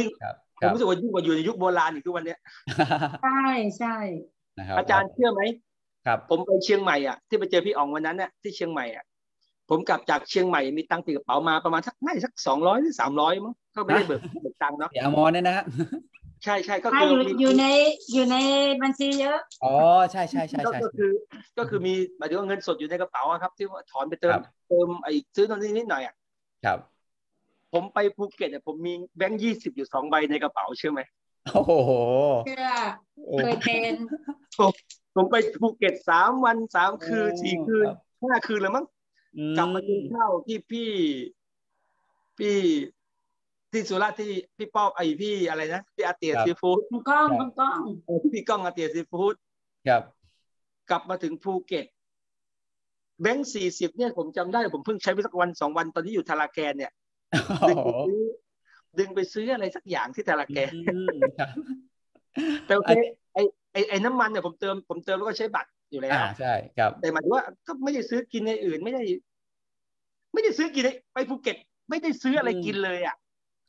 ผมรู้สึกว่ายุ่งกว่าอยู่ในยุคโบราณอีกทุกวันเนี้ยใช่ใช่ อาจารย์เชื่อไหมครับ ผมไปเชียงใหม่อ่ะที่ไปเจอพี่อ๋องวันนั้นน่ะที่เชียงใหม่อ่ะผมกลับจากเชียงใหม่มีตังติดกระเป๋ามาประมาณสักไม่สักสองร้อยหรือสามร้อยมั้งก็ไม่ได้เบิกเบิกตังเนาะอย่ามอเนี่ยนะใช่ใช่ก็คืออยู่ในอยู่ในบัญชีเยอะอ๋อใช่ใช่ใช่ก็คือ ก็คือมีหมายถึงว่าเงินสดอยู่ในกระเป๋าครับ ที่ว่าถอนไปเติมเติมไอ้ซื้อตนี้นิดหน่อยอ่ะครับ ผมไปภูเก็ตเนี่ยผมมีแบงค์ยี่สิบอยู่สองใบในกระเป๋าเชื่อไหมโอ้โหเเคยเป็น ผมไปภูเก็ตสามวันสามคืนสี่คืนห้าคืนเลยมั้งกลับมากินข้าวที่พี่ พี่ ที่สุราที่พี่ป้อบไอพี่อะไรนะ พี่อาเตียซีฟู้ดกล้องกล้องพี่กล้องอาเตียซีฟู้ดครับกลับมาถึงภูเก็ตแบงค์สี่สิบเนี่ยผมจำได้ ผมเพิ่งใช้ไปสักวันสองวันตอนนี้อยู่ทาราแกนเนี่ย ดึงไปซื้อดึงไปซื้ออะไรสักอย่างที่ทาราแกนแต่โอเคไอไอไอน้ำมันเนี่ยผมเติม ผมเติมแล้วก็ใช้บัตรอยู่แล้วใช่ ครับแต่หมายถึงว่าก็ไม่ได้ซื้อกินในอื่น ไม่ได้ไม่ได้ซื้อกินไปภูเก็ต ไม่ได้ซื้ออะไรกินเลยอ่ะ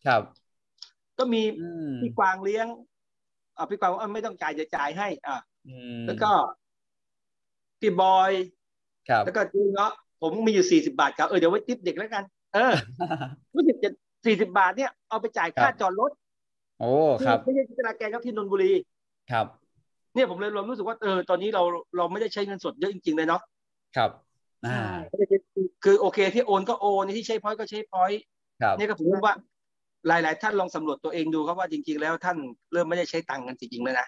ครับ ก็มีพี่กวางเลี้ยงอ่าพี่กวางไม่ต้องจ่ายจะจ่ายให้อ่าแล้วก็พี่บอย ครับ แล้วก็จูเนาะผมมีอยู่สี่สิบาทครับเออเดี๋ยวไว้ทิปเด็กแล้วกัน เออรู้สึกจะสี่สิบาทเนี่ยเอาไปจ่ายค่าจอดรถ โอ้ครับ ไม่ใช่ที่ตลาดแกงครับที่นนทบุรี ครับเนี่ยผมเลยรรู้สึกว่าเออตอนนี้เราเราไม่ได้ใช้เงินสดเยอะจริงๆเลยเนาะ ครับ่คือโอเค ที่โอนก็โอนที่ใช้พอยก็ใช้พอยนี่ก็ผมว่าหลายๆท่านลองสำรวจตัวเองดูครับว่าจริงๆแล้วท่านเริ่มไม่ได้ใช้ตังค์กันจริงๆแล้วนะ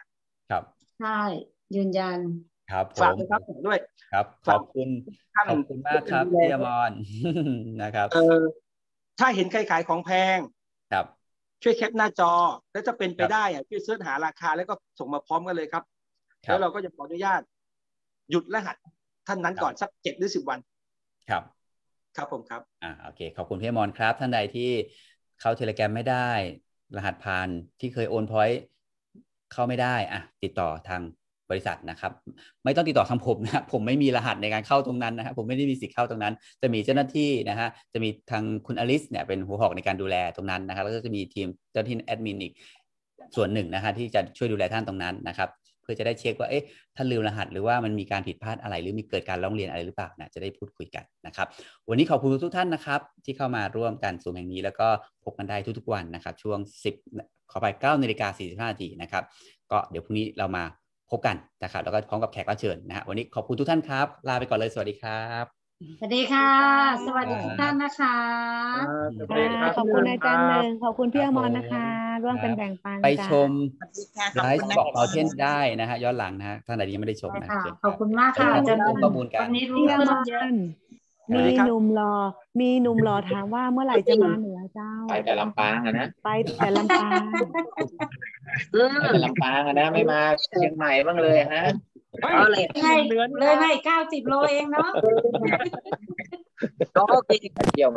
ครับ ใช่ ยืนยัน ครับฝากครับด้วย ครับ ขอบคุณท่านขอบคุณมากครับพี่อมร นะครับ เออถ้าเห็นใครขายของแพง ครับ ช่วยแคปหน้าจอ แล้วจะเป็นไปได้อ่ะช่วยเสิร์ชหาราคาแล้วก็ส่งมาพร้อมกันเลยครับแล้วเราก็จะขออนุญาตหยุดรหัสท่านนั้นก่อนสักเจ็ดหรือสิบวัน ครับครับผมครับ อ่า โอเค ขอบคุณพี่มอนครับ ท่านใดที่เข้าเทเลแกรมไม่ได้ รหัสผ่านที่เคยโอนพอยต์เข้าไม่ได้อ่ะ ติดต่อทางบริษัทนะครับ ไม่ต้องติดต่อทางผมนะผมไม่มีรหัสในการเข้าตรงนั้นนะครับ ผมไม่ได้มีสิทธิ์เข้าตรงนั้น จะมีเจ้าหน้าที่นะฮะ จะมีทางคุณอลิส เนี่ยเป็นหัวหอกในการดูแลตรงนั้นนะครับ แล้วก็จะมีทีมเจ้าหน้าที่แอดมินอีกส่วนหนึ่งนะฮะที่จะช่วยดูแลท่านตรงนั้นนะครับพื่อจะได้เช็คว่า เอ๊ะท่านลืมรหัสหรือว่ามันมีการผิดพลาดอะไรหรือมีเกิดการร้องเรียนอะไรหรือเปล่า นะ จะได้พูดคุยกัน นะครับ วันนี้ขอบคุณทุกท่านนะครับที่เข้ามาร่วมกันสูงแห่งนี้แล้วก็พบกันได้ทุกๆวัน นะครับช่วง 10 ขอไป9นาฬิกา45นาทีนะครับ ก็เดี๋ยวพรุ่งนี้เรามาพบกันนะครับแล้วก็พร้อมกับแขกรับเชิญนะฮะ วันนี้ขอบคุณทุกท่านครับ ลาไปก่อนเลย สวัสดีครับสวัสดีค่ะ สวัสดีทุกท่านนะคะขอบคุณอาจารย์หนึ่งขอบคุณพี่อมรนะคะ ร่วมกันแบ่งปันไปชมไลฟ์บอกเราเช่นได้นะฮะย้อนหลังนะฮะท่านไหนยังไม่ได้ชมนะขอบคุณมากค่ะอาจารย์ประมูลกันวันนี้รู้นเยอะมีหนุ่มรอ มีหนุ่มรอถามว่าเมื่อไหร่จะมาเหนือเจ้า ไปแต่ลำปางอะนะไปแต่ลำปางไปแต่ลำปางอะนะ ไม่มาเชียงใหม่บ้างเลยฮะเอาเลยให้เลยให้เก้าสิบโลเองเนาะก็โอเคเดียว